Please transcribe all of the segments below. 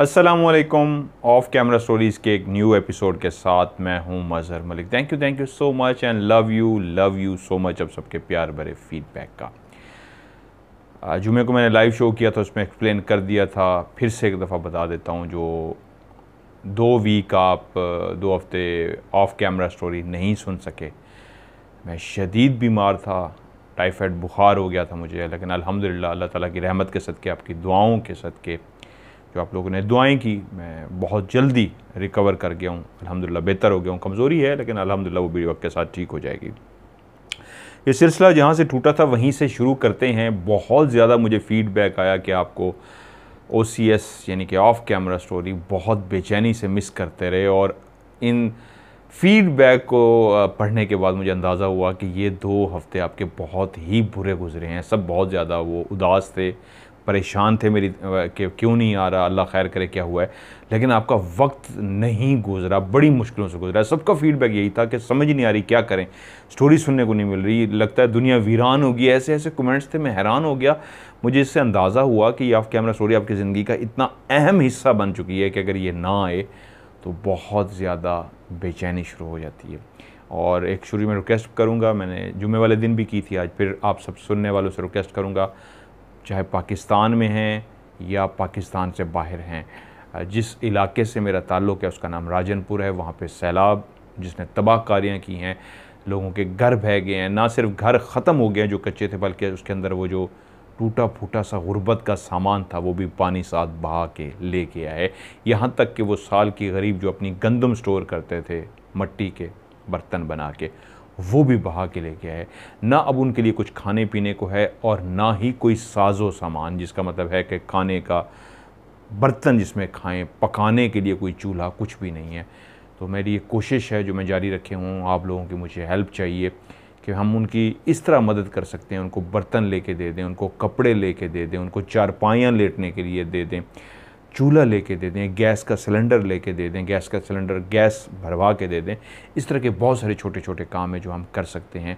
Aslam of camera stories के एक new episode के साथ मैं हूं Mazhar Malik thank you thank you so much and love you love you so much अब सबके प्यार भरे फीडबैक का जुमे को मैंने लाइव शो किया था उसमें एक्सप्लेन कर दिया था फिर से एक दफ़ा बता देता हूं जो दो वीक आप दो हफ्ते ऑफ कैमरा स्टोरी नहीं सुन सके मैं शदीद बीमार था टाइफाइड बुखार हो गया था मुझे लेकिन अलहमदिल्ला अल्लाह ताला की रहमत के सदके आपकी दुआओं के सदके जो आप लोगों ने दुआएं की मैं बहुत जल्दी रिकवर कर गया हूँ अल्हम्दुलिल्लाह बेहतर हो गया हूँ कमज़ोरी है लेकिन अल्हम्दुलिल्लाह वो भी वक्त के साथ ठीक हो जाएगी ये सिलसिला जहाँ से टूटा था वहीं से शुरू करते हैं बहुत ज़्यादा मुझे फ़ीडबैक आया कि आपको ओ यानी कि ऑफ कैमरा स्टोरी बहुत बेचैनी से मिस करते रहे और इन फीडबैक को पढ़ने के बाद मुझे अंदाज़ा हुआ कि ये दो हफ्ते आपके बहुत ही बुरे गुजरे हैं सब बहुत ज़्यादा वो उदास थे परेशान थे मेरी कि क्यों नहीं आ रहा अल्लाह खैर करे क्या हुआ है लेकिन आपका वक्त नहीं गुजरा बड़ी मुश्किलों से गुजरा सबका फीडबैक यही था कि समझ नहीं आ रही क्या करें स्टोरी सुनने को नहीं मिल रही लगता है दुनिया वीरान होगी ऐसे ऐसे कमेंट्स थे मैं हैरान हो गया मुझे इससे अंदाज़ा हुआ कि ऑफ कैमरा स्टोरी आपकी ज़िंदगी का इतना अहम हिस्सा बन चुकी है कि अगर ये ना आए तो बहुत ज़्यादा बेचैनी शुरू हो जाती है और एक शुरू में रिक्वेस्ट करूँगा मैंने जुमे वाले दिन भी की थी आज फिर आप सब सुनने वालों से रिक्वेस्ट करूँगा चाहे पाकिस्तान में हैं या पाकिस्तान से बाहर हैं जिस इलाके से मेरा ताल्लुक़ है उसका नाम राजनपुर है वहाँ पे सैलाब जिसने तबाहकारियाँ की हैं लोगों के घर बह गए हैं ना सिर्फ घर ख़त्म हो गए हैं जो कच्चे थे बल्कि उसके अंदर वो जो टूटा फूटा सा गुर्बत का सामान था वो भी पानी साथ बहा के ले गया है यहाँ तक कि वो साल की गरीब जो अपनी गंदम स्टोर करते थे मट्टी के बर्तन बना के वो भी बहा के लेके आए ना अब उनके लिए कुछ खाने पीने को है और ना ही कोई साजो सामान जिसका मतलब है कि खाने का बर्तन जिसमें खाएं पकाने के लिए कोई चूल्हा कुछ भी नहीं है तो मेरी ये कोशिश है जो मैं जारी रखे हूँ आप लोगों की मुझे हेल्प चाहिए कि हम उनकी इस तरह मदद कर सकते हैं उनको बर्तन लेके दे दें उनको कपड़े लेके दे दें उनको चारपाइयाँ लेटने के लिए दे दें चूल्हा लेके दे दें गैस का सिलेंडर लेके दे दें गैस का सिलेंडर गैस भरवा के दे दें इस तरह के बहुत सारे छोटे छोटे काम हैं जो हम कर सकते हैं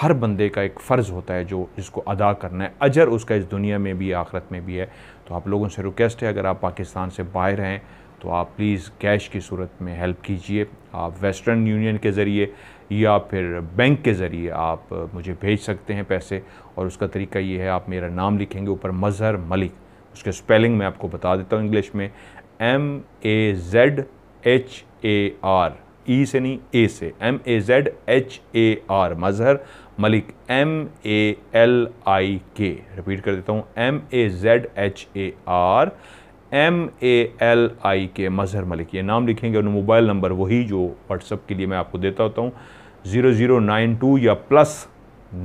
हर बंदे का एक फ़र्ज़ होता है जो इसको अदा करना है अजर उसका इस दुनिया में भी आखरत में भी है तो आप लोगों से रिक्वेस्ट है अगर आप पाकिस्तान से बाहर हैं तो आप प्लीज़ कैश की सूरत में हेल्प कीजिए आप वेस्टर्न यूनियन के ज़रिए या फिर बैंक के ज़रिए आप मुझे भेज सकते हैं पैसे और उसका तरीका ये है आप मेरा नाम लिखेंगे ऊपर मज़हर मलिक उसके स्पेलिंग मैं आपको बता देता हूँ इंग्लिश में M A Z H A R E से नहीं ए से M A Z H A R Mazhar Malik M A L I K repeat कर देता हूँ M A Z H A R M A L I K Mazhar Malik ये नाम लिखेंगे और मोबाइल नंबर वही जो व्हाट्सअप के लिए मैं आपको देता होता हूँ ज़ीरो ज़ीरो नाइन टू या plus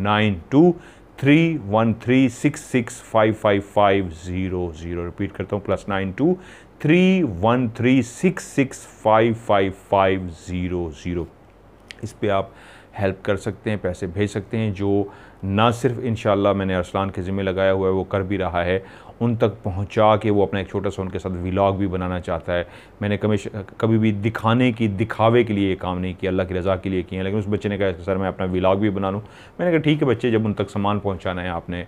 nine two three one three six six five five five zero zero repeat करता हूँ plus nine two three one three six six five five five zero zero इस पर आप help कर सकते हैं पैसे भेज सकते हैं जो ना सिर्फ इन मैंने अरसलान के ज़िम्मे लगाया हुआ है वो कर भी रहा है उन तक पहुंचा के वो अपना एक छोटा सा उनके साथ व्लाग भी बनाना चाहता है मैंने कभी कभी भी दिखाने की दिखावे के लिए ये काम नहीं किया अल्लाह की रज़ा के लिए किए लेकिन उस बच्चे ने कहा सर मैं अपना व्लाग भी बना लूँ मैंने कहा ठीक है बच्चे जब उन तक सामान पहुँचाना है आपने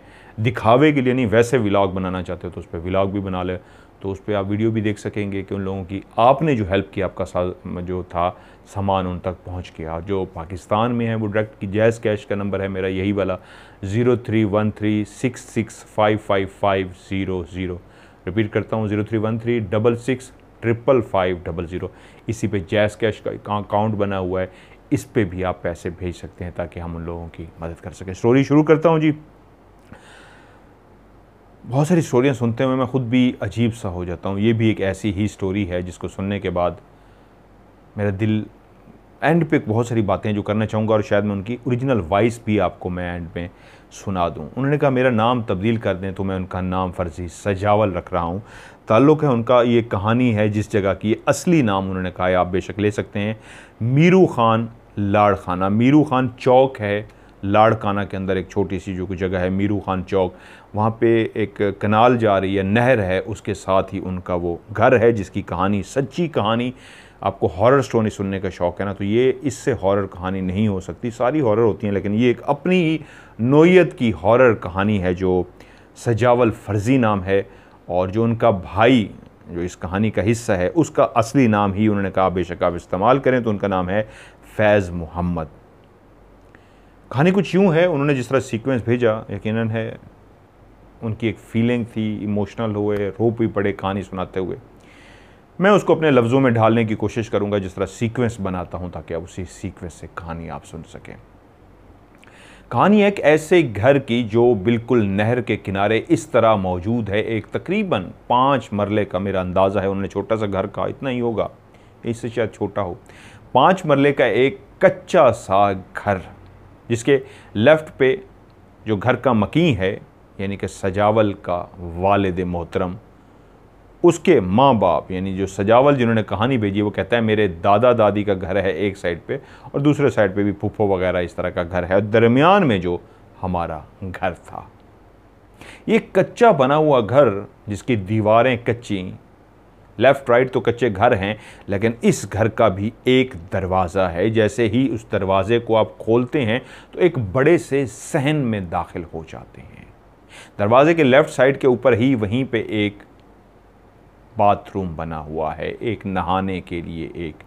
दिखावे के लिए नहीं वैसे व्लाग बनाना चाहते हो तो उस पर व्लाग भी बना लें तो उस पर आप वीडियो भी देख सकेंगे कि उन लोगों की आपने जो हेल्प की आपका जो था सामान उन तक पहुंच गया जो पाकिस्तान में है वो डायरेक्ट की जैज़ कैश का नंबर है मेरा यही वाला zero three one three six six five five five zero zero repeat करता हूँ zero three one three double six triple five double zero इसी पे जैज़ कैश का अकाउंट बना हुआ है इस पर भी आप पैसे भेज सकते हैं ताकि हम उन लोगों की मदद कर सकें स्टोरी शुरू करता हूँ जी बहुत सारी स्टोरियाँ सुनते हुए मैं ख़ुद भी अजीब सा हो जाता हूँ ये भी एक ऐसी ही स्टोरी है जिसको सुनने के बाद मेरा दिल एंड पे बहुत सारी बातें जो करना चाहूँगा और शायद मैं उनकी ओरिजिनल वॉइस भी आपको मैं एंड में सुना दूँ उन्होंने कहा मेरा नाम तब्दील कर दें तो मैं उनका नाम फर्जी सजावल रख रहा हूँ ताल्लुक़ है उनका ये कहानी है जिस जगह की असली नाम उन्होंने कहा है आप बेशक ले सकते हैं मीरू खान लाड़ खाना मीरू खान चौक है लाड़काना के अंदर एक छोटी सी जो जगह है मीरू खान चौक वहाँ पे एक कनाल जा रही है नहर है उसके साथ ही उनका वो घर है जिसकी कहानी सच्ची कहानी आपको हॉरर स्टोरी सुनने का शौक़ है ना तो ये इससे हॉरर कहानी नहीं हो सकती सारी हॉरर होती हैं लेकिन ये एक अपनी ही नोयत की हॉरर कहानी है जो सजावल फर्जी नाम है और जो उनका भाई जो इस कहानी का हिस्सा है उसका असली नाम ही उन्होंने कहा बेशक आप इस्तेमाल करें तो उनका नाम है फैज़ मोहम्मद कहानी कुछ यूँ है उन्होंने जिस तरह सीक्वेंस भेजा यकीनन है उनकी एक फीलिंग थी इमोशनल हुए रो भी पड़े कहानी सुनाते हुए मैं उसको अपने लफ्ज़ों में ढालने की कोशिश करूँगा जिस तरह सीक्वेंस बनाता हूँ ताकि आप उसी सीक्वेंस से कहानी आप सुन सकें कहानी एक ऐसे घर की जो बिल्कुल नहर के किनारे इस तरह मौजूद है एक तकरीबन पाँच मरले का मेरा अंदाज़ा है उन्होंने छोटा सा घर कहा इतना ही होगा इससे शायद छोटा हो पाँच मरले का एक कच्चा सा घर जिसके लेफ्ट पे जो घर का मकी है यानी कि सजावल का वालद मोहतरम उसके माँ बाप यानी जो सजावल जिन्होंने कहानी भेजी वो कहता है मेरे दादा दादी का घर है एक साइड पे और दूसरे साइड पे भी पुफो वगैरह इस तरह का घर है और दरमियान में जो हमारा घर था ये कच्चा बना हुआ घर जिसकी दीवारें कच्ची लेफ़्ट राइट तो कच्चे घर हैं लेकिन इस घर का भी एक दरवाज़ा है जैसे ही उस दरवाज़े को आप खोलते हैं तो एक बड़े से सहन में दाखिल हो जाते हैं दरवाजे के लेफ़्ट साइड के ऊपर ही वहीं पे एक बाथरूम बना हुआ है एक नहाने के लिए एक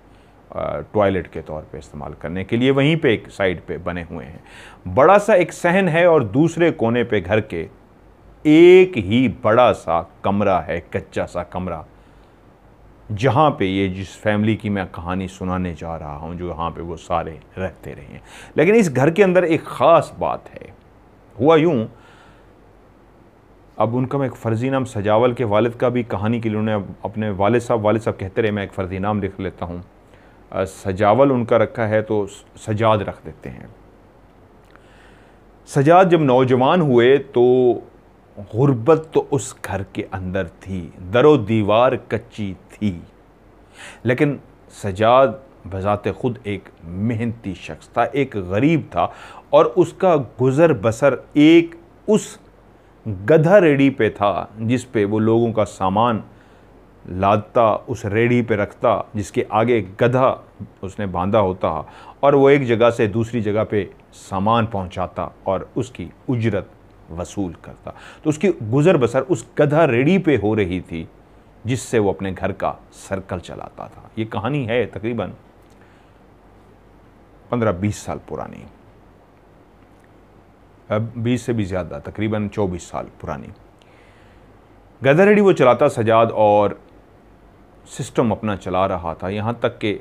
टॉयलेट के तौर पे इस्तेमाल करने के लिए वहीं पे एक साइड पे बने हुए हैं बड़ा सा एक सहन है और दूसरे कोने पे घर के एक ही बड़ा सा कमरा है कच्चा सा कमरा जहाँ पे ये जिस फैमिली की मैं कहानी सुनाने जा रहा हूँ जो यहाँ पे वो सारे रहते रहे हैं लेकिन इस घर के अंदर एक ख़ास बात है हुआ यूँ अब उनका मैं एक फ़र्ज़ी नाम सजावल के वालिद का भी कहानी के लिए उन्होंने अपने वाल साहब वालिद साहब कहते रहे मैं एक फ़र्ज़ी नाम लिख लेता हूँ सजावल उनका रखा है तो सजाद रख देते हैं सजाद जब नौजवान हुए तो गुर्बत तो उस घर के अंदर थी दरो दीवार कच्ची थी लेकिन सजाद बज़ात ख़ुद एक मेहनती शख्स था एक गरीब था और उसका गुज़र बसर एक उस गधा रेडी पे था जिस पे वो लोगों का सामान लादता उस रेडी पे रखता जिसके आगे गधा उसने बांधा होता और वो एक जगह से दूसरी जगह पे सामान पहुंचाता और उसकी उजरत वसूल करता तो उसकी गुज़र बसर उस गधा रेडी पे हो रही थी जिससे वो अपने घर का सर्कल चलाता था ये कहानी है तकरीबन पंद्रह बीस साल पुरानी बीस से भी ज़्यादा तकरीबन चौबीस साल पुरानी गदर रेडी वो चलाता सजाद और सिस्टम अपना चला रहा था यहाँ तक कि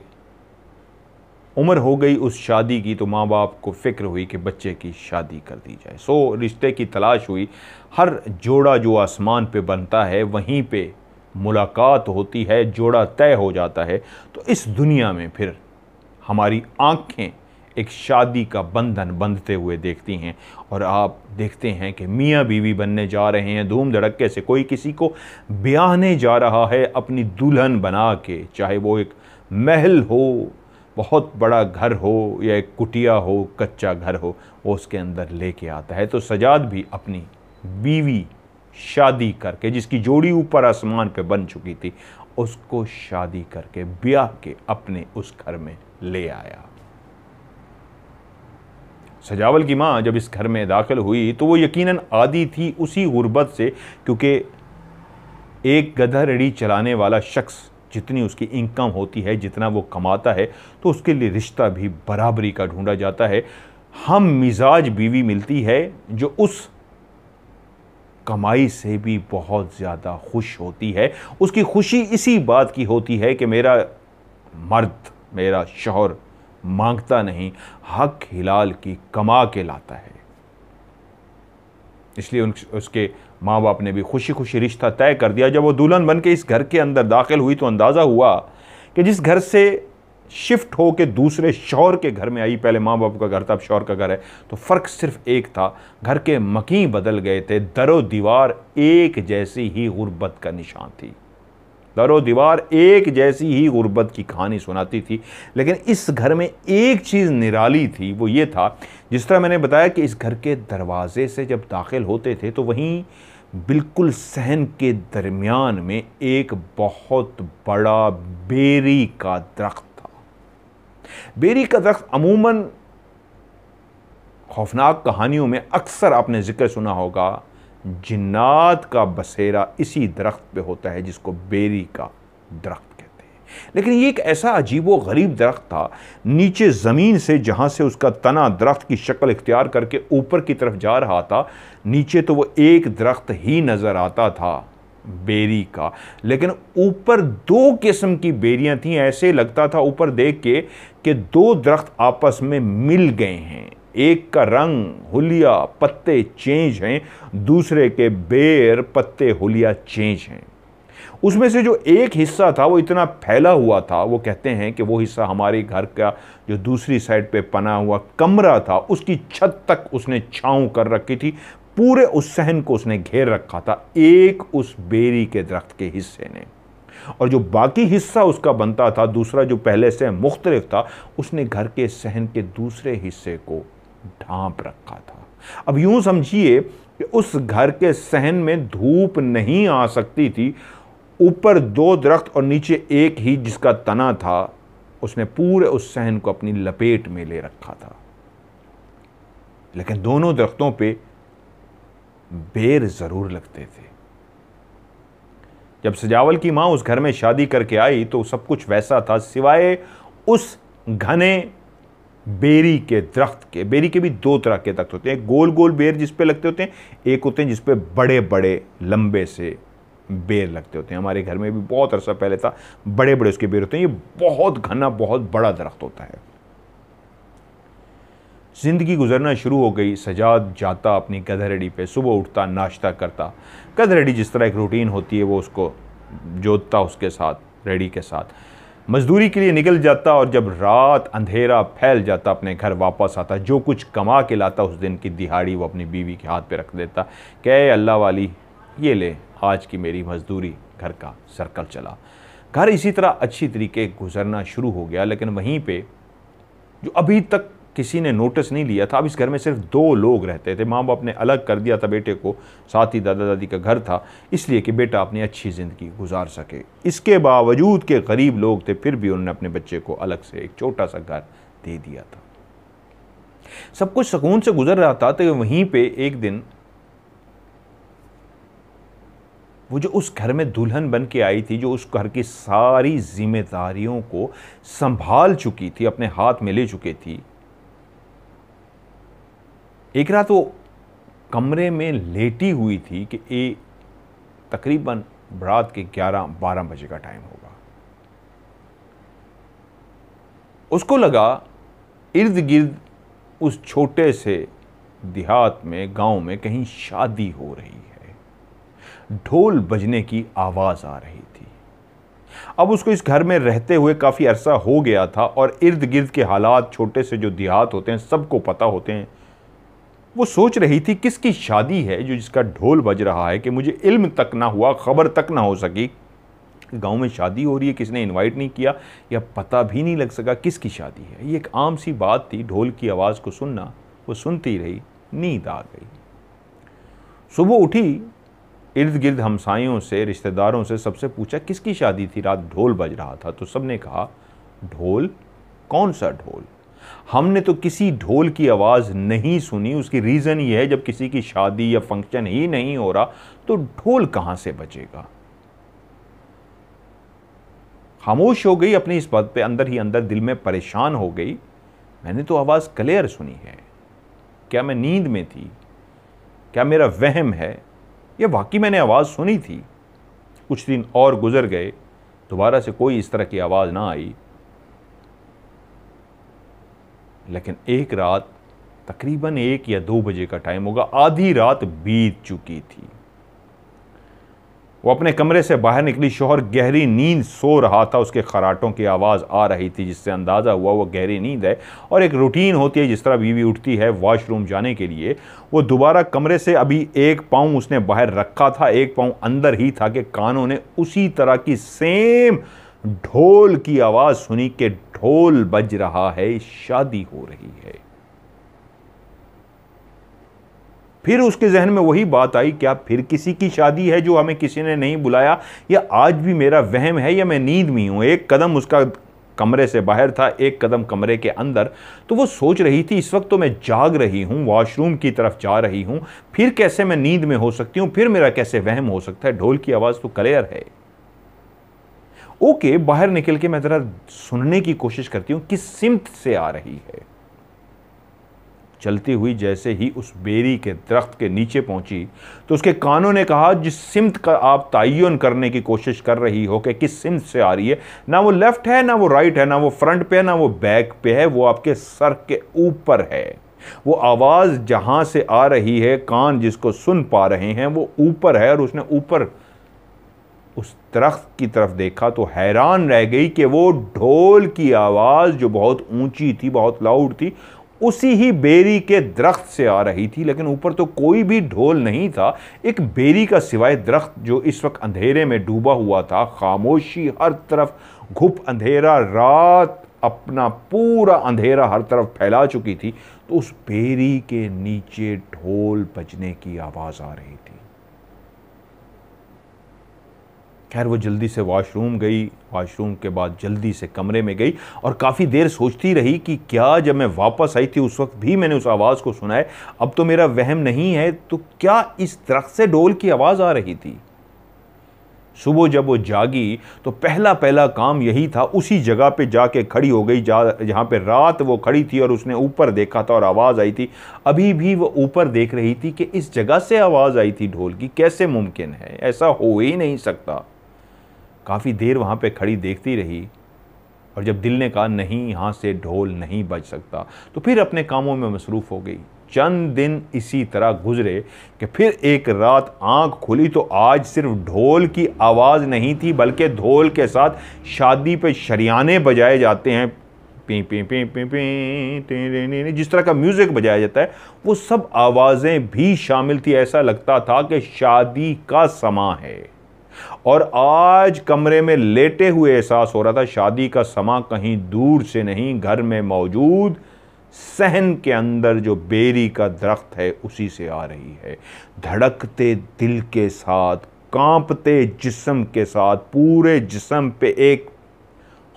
उम्र हो गई उस शादी की तो माँ बाप को फ़िक्र हुई कि बच्चे की शादी कर दी जाए सो रिश्ते की तलाश हुई हर जोड़ा जो आसमान पे बनता है वहीं पे मुलाकात होती है जोड़ा तय हो जाता है तो इस दुनिया में फिर हमारी आँखें एक शादी का बंधन बंधते हुए देखती हैं और आप देखते हैं कि मियाँ बीवी बनने जा रहे हैं धूम धड़क्के से कोई किसी को ब्याहने जा रहा है अपनी दुल्हन बना के चाहे वो एक महल हो बहुत बड़ा घर हो या एक कुटिया हो कच्चा घर हो वो उसके अंदर लेके आता है तो सजाद भी अपनी बीवी शादी करके जिसकी जोड़ी ऊपर आसमान पे बन चुकी थी उसको शादी करके ब्याह के अपने उस घर में ले आया सजावल की माँ जब इस घर में दाखिल हुई तो वो यकीनन आदि थी उसी गुर्बत से क्योंकि एक गधा रेडी चलाने वाला शख्स जितनी उसकी इनकम होती है जितना वो कमाता है तो उसके लिए रिश्ता भी बराबरी का ढूंढा जाता है हम मिजाज बीवी मिलती है जो उस कमाई से भी बहुत ज़्यादा खुश होती है उसकी खुशी इसी बात की होती है कि मेरा मर्द मेरा शोहर मांगता नहीं हक हिलाल की कमा के लाता है इसलिए उन उसके माँ बाप ने भी खुशी खुशी रिश्ता तय कर दिया जब वो दुल्हन बन के इस घर के अंदर दाखिल हुई तो अंदाज़ा हुआ कि जिस घर से शिफ्ट हो के दूसरे शौहर के घर में आई पहले माँ बाप का घर था अब शौहर का घर है तो फ़र्क सिर्फ एक था घर के मकी बदल गए थे दरो दीवार एक जैसी ही गुर्बत का निशान थी दर दीवार एक जैसी ही गुर्बत की कहानी सुनाती थी लेकिन इस घर में एक चीज़ निराली थी वो ये था जिस तरह मैंने बताया कि इस घर के दरवाजे से जब दाखिल होते थे तो वहीं बिल्कुल सहन के दरमियान में एक बहुत बड़ा बेरी का दरख्त था बेरी का दरख्त अमूमन खौफनाक कहानियों में अक्सर आपने जिक्र सुना होगा जिन्नात का बसेरा इसी दरख्त पे होता है जिसको बेरी का दरख्त कहते हैं लेकिन ये एक ऐसा अजीब व गरीब दरख्त था नीचे ज़मीन से जहाँ से उसका तना दरख्त की शक्ल इख्तियार करके ऊपर की तरफ जा रहा था नीचे तो वो एक दरख्त ही नज़र आता था बेरी का लेकिन ऊपर दो किस्म की बेरियां थीं ऐसे लगता था ऊपर देख के कि दो दरख्त आपस में मिल गए हैं एक का रंग हुलिया पत्ते चेंज हैं दूसरे के बेर पत्ते हुलिया चेंज हैं उसमें से जो एक हिस्सा था वो इतना फैला हुआ था वो कहते हैं कि वो हिस्सा हमारे घर का जो दूसरी साइड पे पना हुआ कमरा था उसकी छत तक उसने छाँव कर रखी थी पूरे उस सहन को उसने घेर रखा था एक उस बेरी के दरख्त के हिस्से ने और जो बाकी हिस्सा उसका बनता था दूसरा जो पहले से मुख्तलिफ था उसने घर के सहन के दूसरे हिस्से को ढांप रखा था अब यूं समझिए कि उस घर के सहन में धूप नहीं आ सकती थी ऊपर दो दरख्त और नीचे एक ही जिसका तना था उसने पूरे उस सहन को अपनी लपेट में ले रखा था लेकिन दोनों दरख्तों पे बेर ज़रूर लगते थे जब सजावल की मां उस घर में शादी करके आई तो सब कुछ वैसा था सिवाय उस घने बेरी के दरख्त के बेरी के भी दो तरह के दरख्त होते हैं गोल गोल बेर जिस पे लगते होते हैं एक होते हैं जिस पे बड़े बड़े लंबे से बेर लगते होते हैं हमारे घर में भी बहुत अरसा पहले था बड़े बड़े उसके बेर होते हैं ये बहुत घना बहुत बड़ा दरख्त होता है ज़िंदगी गुजरना शुरू हो गई सजाद जाता अपनी गधरेडी पे सुबह उठता नाश्ता करता गधरेडी जिस तरह एक रूटीन होती है वो उसको जोतता उसके साथ रेडी के साथ मजदूरी के लिए निकल जाता और जब रात अंधेरा फैल जाता अपने घर वापस आता जो कुछ कमा के लाता उस दिन की दिहाड़ी वो अपनी बीवी के हाथ पे रख देता कह अल्लाह वाली ये ले आज की मेरी मजदूरी घर का सर्कल चला घर इसी तरह अच्छी तरीके गुजरना शुरू हो गया लेकिन वहीं पर जो अभी तक किसी ने नोटिस नहीं लिया था अब इस घर में सिर्फ दो लोग रहते थे माँ बाप ने अलग कर दिया था बेटे को साथ ही दादा दादी का घर था इसलिए कि बेटा अपनी अच्छी ज़िंदगी गुजार सके इसके बावजूद के गरीब लोग थे फिर भी उन्होंने अपने बच्चे को अलग से एक छोटा सा घर दे दिया था सब कुछ सुकून से गुजर रहा था तो वहीं पर एक दिन वो जो उस घर में दुल्हन बन के आई थी जो उस घर की सारी जिम्मेदारियों को संभाल चुकी थी अपने हाथ में ले चुकी थी एक रात वो कमरे में लेटी हुई थी कि ये तकरीबन रात के 11 बारह बजे का टाइम होगा उसको लगा इर्द गिर्द उस छोटे से देहात में गांव में कहीं शादी हो रही है ढोल बजने की आवाज़ आ रही थी अब उसको इस घर में रहते हुए काफ़ी अरसा हो गया था और इर्द गिर्द के हालात छोटे से जो देहात होते हैं सबको पता होते हैं वो सोच रही थी किसकी शादी है जो जिसका ढोल बज रहा है कि मुझे इल्म तक ना हुआ खबर तक ना हो सकी गांव में शादी हो रही है किसने इनवाइट नहीं किया या पता भी नहीं लग सका किसकी शादी है ये एक आम सी बात थी ढोल की आवाज़ को सुनना वो सुनती रही नींद आ गई सुबह उठी इर्द गिर्द हमसायों से रिश्तेदारों से सबसे पूछा किसकी शादी थी रात ढोल बज रहा था तो सबने कहा ढोल कौन सा ढोल हमने तो किसी ढोल की आवाज़ नहीं सुनी उसकी रीज़न ये है जब किसी की शादी या फंक्शन ही नहीं हो रहा तो ढोल कहाँ से बचेगा खामोश हो गई अपनी इस बात पे अंदर ही अंदर दिल में परेशान हो गई मैंने तो आवाज़ क्लियर सुनी है क्या मैं नींद में थी क्या मेरा वहम है या वाकई मैंने आवाज़ सुनी थी कुछ दिन और गुजर गए दोबारा से कोई इस तरह की आवाज़ ना आई लेकिन एक रात तकरीबन एक या दो बजे का टाइम होगा आधी रात बीत चुकी थी वो अपने कमरे से बाहर निकली शोहर गहरी नींद सो रहा था उसके खराटों की आवाज़ आ रही थी जिससे अंदाज़ा हुआ वो गहरी नींद है और एक रूटीन होती है जिस तरह बीवी उठती है वॉशरूम जाने के लिए वो दोबारा कमरे से अभी एक पाँव उसने बाहर रखा था एक पाँव अंदर ही था कि कानों ने उसी तरह की सेम ढोल की आवाज सुनी के ढोल बज रहा है शादी हो रही है फिर उसके जहन में वही बात आई क्या फिर किसी की शादी है जो हमें किसी ने नहीं बुलाया या आज भी मेरा वहम है या मैं नींद में हूं एक कदम उसका कमरे से बाहर था एक कदम कमरे के अंदर तो वो सोच रही थी इस वक्त तो मैं जाग रही हूँ वॉशरूम की तरफ जा रही हूँ फिर कैसे मैं नींद में हो सकती हूँ फिर मेरा कैसे वहम हो सकता है ढोल की आवाज़ तो क्लियर है ओके बाहर निकल के मैं ज़रा सुनने की कोशिश करती हूं किस सिमत से आ रही है चलती हुई जैसे ही उस बेरी के दरख्त के नीचे पहुंची तो उसके कानों ने कहा जिस सिमत का आप तयन करने की कोशिश कर रही हो कि किस सिमत से आ रही है ना वो लेफ़्ट है ना वो राइट है ना वो फ्रंट पे है ना वो बैक पे है वो आपके सर के ऊपर है वो आवाज़ जहां से आ रही है कान जिसको सुन पा रहे हैं वो ऊपर है और उसने ऊपर उस दरख्त की तरफ देखा तो हैरान रह गई कि वो ढोल की आवाज़ जो बहुत ऊंची थी बहुत लाउड थी उसी ही बेरी के दरख्त से आ रही थी लेकिन ऊपर तो कोई भी ढोल नहीं था एक बेरी का सिवाय दरख्त जो इस वक्त अंधेरे में डूबा हुआ था खामोशी हर तरफ घुप अंधेरा रात अपना पूरा अंधेरा हर तरफ फैला चुकी थी तो उस बेरी के नीचे ढोल बजने की आवाज़ आ रही थी खैर वो जल्दी से वॉशरूम गई वॉशरूम के बाद जल्दी से कमरे में गई और काफ़ी देर सोचती रही कि क्या जब मैं वापस आई थी उस वक्त भी मैंने उस आवाज़ को सुना है अब तो मेरा वहम नहीं है तो क्या इस दरख्त से डोल की आवाज़ आ रही थी सुबह जब वो जागी तो पहला पहला काम यही था उसी जगह पे जाके खड़ी हो गई जा जहाँ पर रात वो खड़ी थी और उसने ऊपर देखा था और आवाज़ आई थी अभी भी वो ऊपर देख रही थी कि इस जगह से आवाज़ आई थी ढोल की कैसे मुमकिन है ऐसा हो ही नहीं सकता काफ़ी देर वहाँ पे खड़ी देखती रही और जब दिल ने कहा नहीं यहाँ से ढोल नहीं बज सकता तो फिर अपने कामों में मसरूफ़ हो गई चंद दिन इसी तरह गुजरे कि फिर एक रात आंख खुली तो आज सिर्फ ढोल की आवाज़ नहीं थी बल्कि ढोल के साथ शादी पे शरियाने बजाए जाते हैं पी पी पी पी पी जिस तरह का म्यूज़िक बजाया जाता है वो सब आवाज़ें भी शामिल थी ऐसा लगता था कि शादी का समा है और आज कमरे में लेटे हुए एहसास हो रहा था शादी का समा कहीं दूर से नहीं घर में मौजूद सहन के अंदर जो बेरी का दरख्त है उसी से आ रही है धड़कते दिल के साथ कांपते जिस्म के साथ पूरे जिस्म पे एक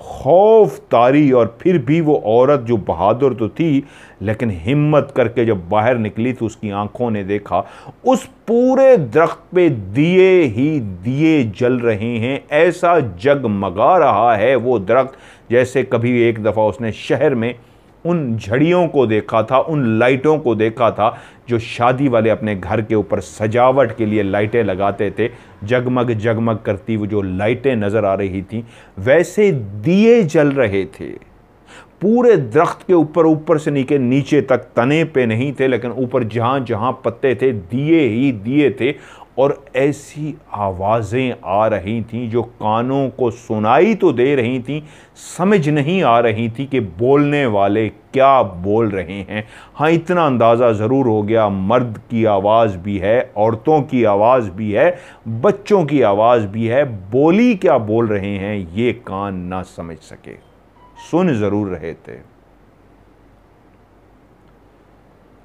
खौफ तारी और फिर भी वो औरत जो बहादुर तो थी लेकिन हिम्मत करके जब बाहर निकली तो उसकी आंखों ने देखा उस पूरे दरख्त पे दिए ही दिए जल रहे हैं ऐसा जगमगा रहा है वो दरख्त जैसे कभी एक दफ़ा उसने शहर में उन झड़ियों को देखा था उन लाइटों को देखा था जो शादी वाले अपने घर के ऊपर सजावट के लिए लाइटें लगाते थे जगमग जगमग करती वो जो लाइटें नज़र आ रही थी वैसे दिए जल रहे थे पूरे दरख्त के ऊपर ऊपर से नीचे नीचे तक तने पे नहीं थे लेकिन ऊपर जहाँ जहाँ पत्ते थे दिए ही दिए थे और ऐसी आवाज़ें आ रही थीं जो कानों को सुनाई तो दे रही थीं समझ नहीं आ रही थी कि बोलने वाले क्या बोल रहे हैं हाँ इतना अंदाज़ा ज़रूर हो गया मर्द की आवाज़ भी है औरतों की आवाज़ भी है बच्चों की आवाज़ भी है बोली क्या बोल रहे हैं ये कान ना समझ सके सुन जरूर रहे थे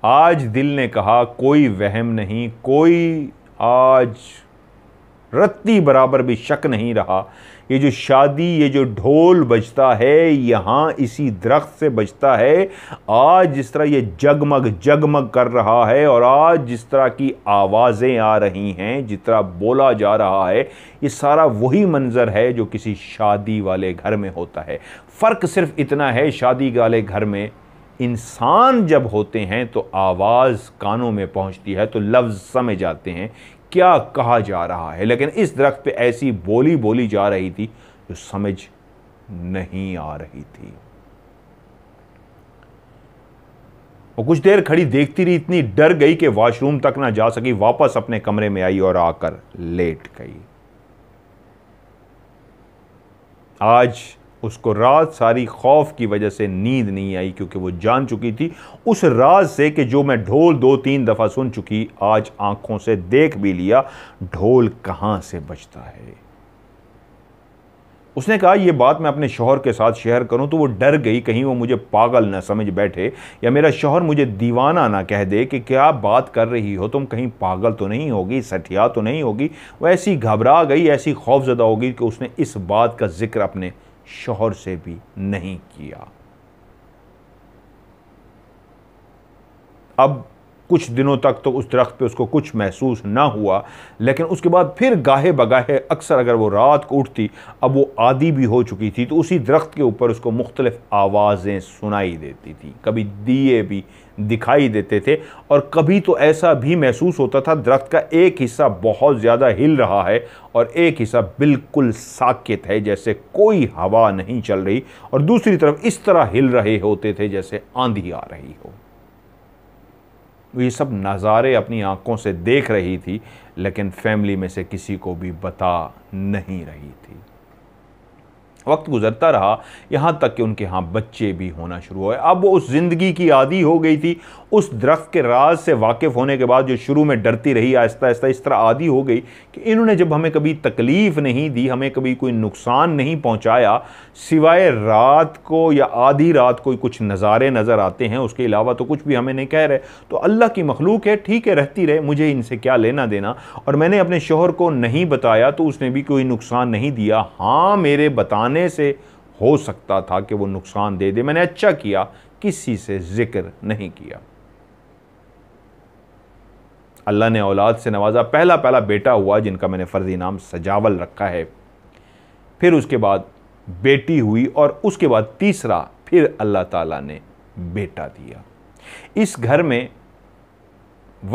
आज दिल ने कहा कोई वहम नहीं कोई आज रत्ती बराबर भी शक नहीं रहा ये जो शादी ये जो ढोल बजता है यहाँ इसी दरख्त से बजता है आज जिस तरह ये जगमग जगमग कर रहा है और आज जिस तरह की आवाज़ें आ रही हैं जिस तरह बोला जा रहा है ये सारा वही मंज़र है जो किसी शादी वाले घर में होता है फ़र्क सिर्फ इतना है शादी वाले घर में इंसान जब होते हैं तो आवाज़ कानों में पहुंचती है तो लफ्ज़ समझ आते हैं क्या कहा जा रहा है लेकिन इस दरख्त पे ऐसी बोली बोली जा रही थी जो समझ नहीं आ रही थी वो कुछ देर खड़ी देखती रही इतनी डर गई कि वॉशरूम तक ना जा सकी वापस अपने कमरे में आई और आकर लेट गई आज उसको रात सारी खौफ की वजह से नींद नहीं आई क्योंकि वो जान चुकी थी उस राज से कि जो मैं ढोल दो तीन दफ़ा सुन चुकी आज आंखों से देख भी लिया ढोल कहाँ से बचता है उसने कहा यह बात मैं अपने शोहर के साथ शेयर करूं तो वो डर गई कहीं वो मुझे पागल ना समझ बैठे या मेरा शोहर मुझे दीवाना ना कह दे कि क्या बात कर रही हो तुम कहीं पागल तो नहीं होगी सठिया तो नहीं होगी वो ऐसी घबरा गई ऐसी खौफजदा होगी कि उसने इस बात का जिक्र अपने शोहर से भी नहीं किया अब कुछ दिनों तक तो उस दरख्त पे उसको कुछ महसूस ना हुआ लेकिन उसके बाद फिर गाहे बगाहे अक्सर अगर वो रात को उठती अब वो आदि भी हो चुकी थी तो उसी दरख्त के ऊपर उसको मुख्तलिफ़ आवाज़ें सुनाई देती थी कभी दिए भी दिखाई देते थे और कभी तो ऐसा भी महसूस होता था दरख्त का एक हिस्सा बहुत ज़्यादा हिल रहा है और एक हिस्सा बिल्कुल साकेत है जैसे कोई हवा नहीं चल रही और दूसरी तरफ इस तरह हिल रहे होते थे जैसे आंधी आ रही हो ये सब नज़ारे अपनी आंखों से देख रही थी लेकिन फैमिली में से किसी को भी बता नहीं रही थी वक्त गुजरता रहा यहाँ तक कि उनके यहाँ बच्चे भी होना शुरू हुए अब वो उस ज़िंदगी की आदि हो गई थी उस दरख्त के राज से वाकिफ़ होने के बाद जो शुरू में डरती रही आहिस्ता आहिस्ता इस तरह आदि हो गई कि इन्होंने जब हमें कभी तकलीफ़ नहीं दी हमें कभी कोई नुकसान नहीं पहुँचाया सिवाय रात को या आधी रात कोई कुछ नज़ारे नज़र आते हैं उसके अलावा तो कुछ भी हमें नहीं कह रहे तो अल्लाह की मखलूक है ठीक है रहती रहे मुझे इनसे क्या लेना देना और मैंने अपने शोहर को नहीं बताया तो उसने भी कोई नुकसान नहीं दिया हाँ मेरे बताने होने से हो सकता था कि वो नुकसान दे दे मैंने अच्छा किया किसी से जिक्र नहीं किया अल्लाह ने औलाद से नवाजा पहला पहला बेटा हुआ जिनका मैंने फ़र्जी नाम सजावल रखा है फिर उसके बाद बेटी हुई और उसके बाद तीसरा फिर अल्लाह ताला ने बेटा दिया इस घर में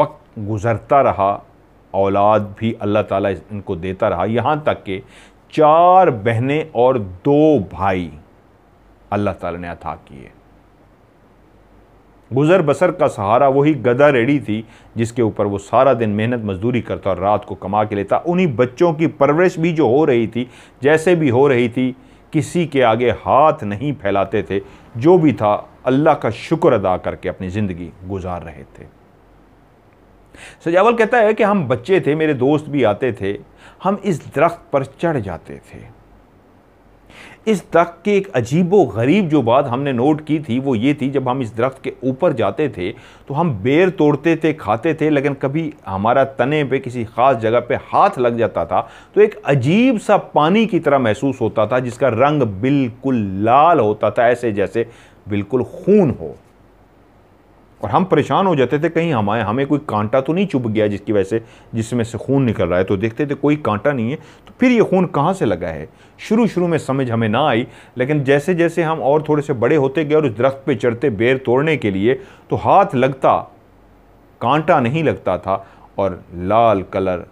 वक्त गुज़रता रहा औलाद भी अल्लाह ताला इनको देता रहा यहाँ तक कि चार बहनें और दो भाई अल्लाह ताला ने अता किए गुजर बसर का सहारा वही गदा रेडी थी जिसके ऊपर वो सारा दिन मेहनत मजदूरी करता और रात को कमा के लेता उन्हीं बच्चों की परवरिश भी जो हो रही थी जैसे भी हो रही थी किसी के आगे हाथ नहीं फैलाते थे जो भी था अल्लाह का शुक्र अदा करके अपनी ज़िंदगी गुजार रहे थे सजावल कहता है कि हम बच्चे थे मेरे दोस्त भी आते थे हम इस दरख्त पर चढ़ जाते थे इस दरख्त की एक अजीबो गरीब जो बात हमने नोट की थी वो ये थी जब हम इस दरख्त के ऊपर जाते थे तो हम बेर तोड़ते थे खाते थे लेकिन कभी हमारा तने पे किसी ख़ास जगह पे हाथ लग जाता था तो एक अजीब सा पानी की तरह महसूस होता था जिसका रंग बिल्कुल लाल होता था ऐसे जैसे बिल्कुल खून हो और हम परेशान हो जाते थे कहीं हमारे हमें कोई कांटा तो नहीं चुभ गया जिसकी वजह से जिसमें से खून निकल रहा है तो देखते थे कोई कांटा नहीं है तो फिर ये खून कहाँ से लगा है शुरू शुरू में समझ हमें ना आई लेकिन जैसे जैसे हम और थोड़े से बड़े होते गए और उस दरख्त पर चढ़ते बेर तोड़ने के लिए तो हाथ लगता कांटा नहीं लगता था और लाल कलर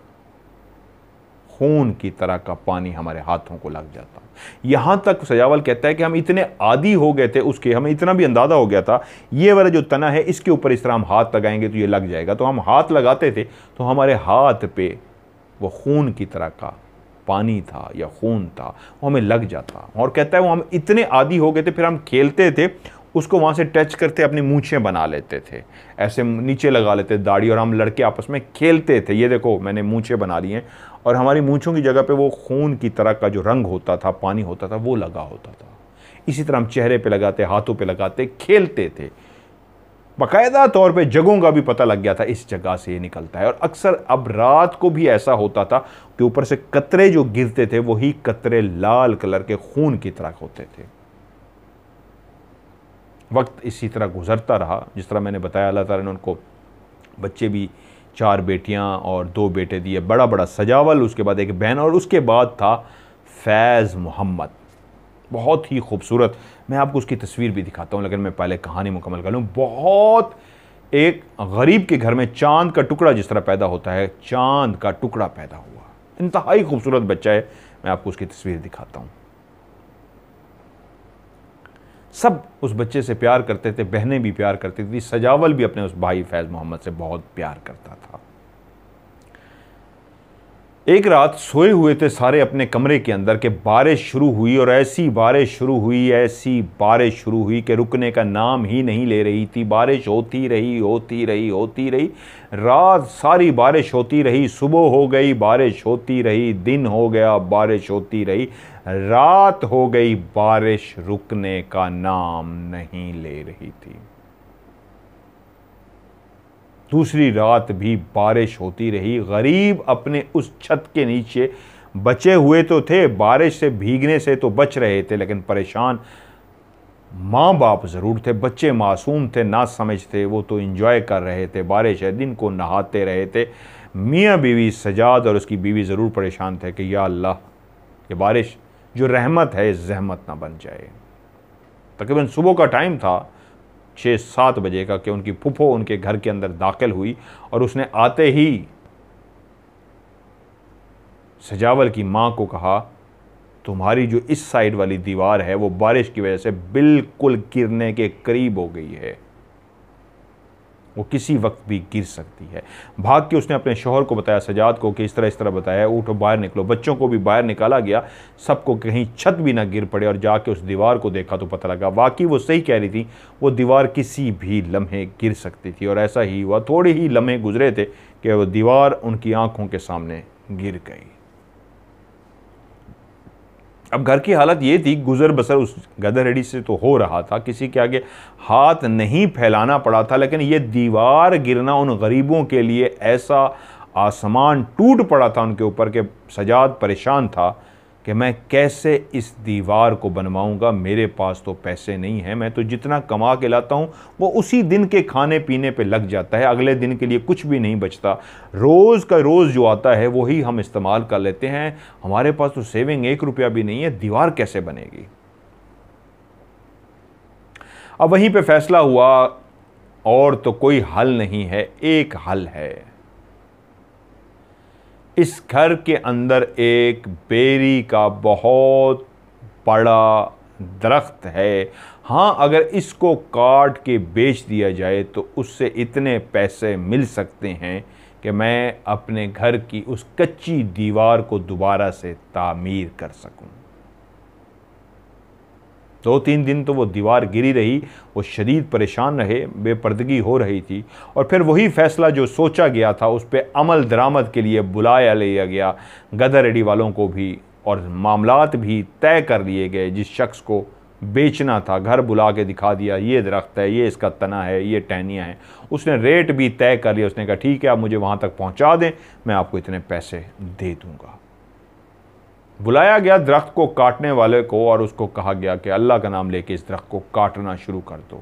खून की तरह का पानी हमारे हाथों को लग जाता यहां तक सजावल कहता है कि हम इतने आदि हो गए थे उसके हमें इतना भी अंदाज़ा हो गया था ये वाला जो तना है इसके ऊपर इस तरह हम हाथ लगाएंगे तो ये लग जाएगा तो हम हाथ लगाते थे तो हमारे हाथ पे वो खून की तरह का पानी था या खून था वो हमें लग जाता और कहता है वो हम इतने आदि हो गए थे फिर हम खेलते थे उसको वहाँ से टच करते अपनी मूछें बना लेते थे ऐसे नीचे लगा लेते दाढ़ी और हम लड़के आपस में खेलते थे ये देखो मैंने मूछें बना ली हैं और हमारी मूँछों की जगह पर वो खून की तरह का जो रंग होता था पानी होता था वो लगा होता था इसी तरह हम चेहरे पर लगाते हाथों पर लगाते खेलते थे बाकायदा तौर पे जगहों का भी पता लग गया था इस जगह से ये निकलता है और अक्सर अब रात को भी ऐसा होता था कि ऊपर से कतरे जो गिरते थे वही कतरे लाल कलर के खून की तरह होते थे वक्त इसी तरह गुजरता रहा जिस तरह मैंने बताया अल्लाह ताला ने उनको बच्चे भी चार बेटियां और दो बेटे दिए बड़ा बड़ा सजावल उसके बाद एक बहन और उसके बाद था फैज़ मोहम्मद बहुत ही खूबसूरत मैं आपको उसकी तस्वीर भी दिखाता हूँ लेकिन मैं पहले कहानी मुकम्मल कर लूँ बहुत एक गरीब के घर में चांद का टुकड़ा जिस तरह पैदा होता है चांद का टुकड़ा पैदा हुआ इंतहाई खूबसूरत बच्चा है मैं आपको उसकी तस्वीर दिखाता हूँ सब उस बच्चे से प्यार करते थे बहनें भी प्यार करती थी सजावल भी अपने उस भाई फैज़ मोहम्मद से बहुत प्यार करता था एक रात सोए हुए थे सारे अपने कमरे के अंदर के बारिश शुरू हुई और ऐसी बारिश शुरू हुई ऐसी बारिश शुरू हुई कि रुकने का नाम ही नहीं ले रही थी बारिश होती रही होती रही होती रही रात सारी बारिश होती रही सुबह हो गई बारिश होती रही दिन हो गया बारिश होती रही रात हो गई बारिश रुकने का नाम नहीं ले रही थी दूसरी रात भी बारिश होती रही गरीब अपने उस छत के नीचे बचे हुए तो थे बारिश से भीगने से तो बच रहे थे लेकिन परेशान माँ बाप ज़रूर थे बच्चे मासूम थे ना समझ थे वो तो इन्जॉय कर रहे थे बारिश है दिन को नहाते रहे थे मियाँ बीवी सजाद और उसकी बीवी ज़रूर परेशान थे कि या अल्लाह ये बारिश जो रहमत है जहमत ना बन जाए तकरीबन सुबह का टाइम था छः सात बजे का कि उनकी फुफो उनके घर के अंदर दाखिल हुई और उसने आते ही सजावल की माँ को कहा तुम्हारी जो इस साइड वाली दीवार है वो बारिश की वजह से बिल्कुल गिरने के करीब हो गई है वो किसी वक्त भी गिर सकती है भाग के उसने अपने शोहर को बताया सजाद को कि इस तरह इस तरह बताया उठो बाहर निकलो बच्चों को भी बाहर निकाला गया सबको कहीं छत भी ना गिर पड़े और जाके उस दीवार को देखा तो पता लगा वाकई वो सही कह रही थी वो दीवार किसी भी लम्हे गिर सकती थी और ऐसा ही हुआ थोड़े ही लम्हे गुजरे थे कि वो दीवार उनकी आँखों के सामने गिर गई अब घर की हालत ये थी गुजर बसर उस गदर रेडी से तो हो रहा था किसी के आगे हाथ नहीं फैलाना पड़ा था लेकिन ये दीवार गिरना उन गरीबों के लिए ऐसा आसमान टूट पड़ा था उनके ऊपर के सजाद परेशान था कि मैं कैसे इस दीवार को बनवाऊंगा मेरे पास तो पैसे नहीं हैं मैं तो जितना कमा के लाता हूं वो उसी दिन के खाने पीने पे लग जाता है अगले दिन के लिए कुछ भी नहीं बचता रोज़ का रोज़ जो आता है वही हम इस्तेमाल कर लेते हैं हमारे पास तो सेविंग एक रुपया भी नहीं है दीवार कैसे बनेगी अब वहीं पे फैसला हुआ और तो कोई हल नहीं है एक हल है इस घर के अंदर एक बेरी का बहुत बड़ा दरख्त है हाँ अगर इसको काट के बेच दिया जाए तो उससे इतने पैसे मिल सकते हैं कि मैं अपने घर की उस कच्ची दीवार को दोबारा से तामीर कर सकूं दो तीन दिन तो वो दीवार गिरी रही वो शदीद परेशान रहे बेपर्दगी हो रही थी और फिर वही फैसला जो सोचा गया था उस पर अमल दरामद के लिए बुलाया लिया गया गदर रेडी वालों को भी और मामलात भी तय कर लिए गए जिस शख्स को बेचना था घर बुला के दिखा दिया ये दरख्त है ये इसका तना है ये टहनियाँ हैं उसने रेट भी तय कर लिया उसने कहा ठीक है आप मुझे वहाँ तक पहुँचा दें मैं आपको इतने पैसे दे दूँगा बुलाया गया दरख्त को काटने वाले को और उसको कहा गया कि अल्लाह का नाम लेके इस दरख्त को काटना शुरू कर दो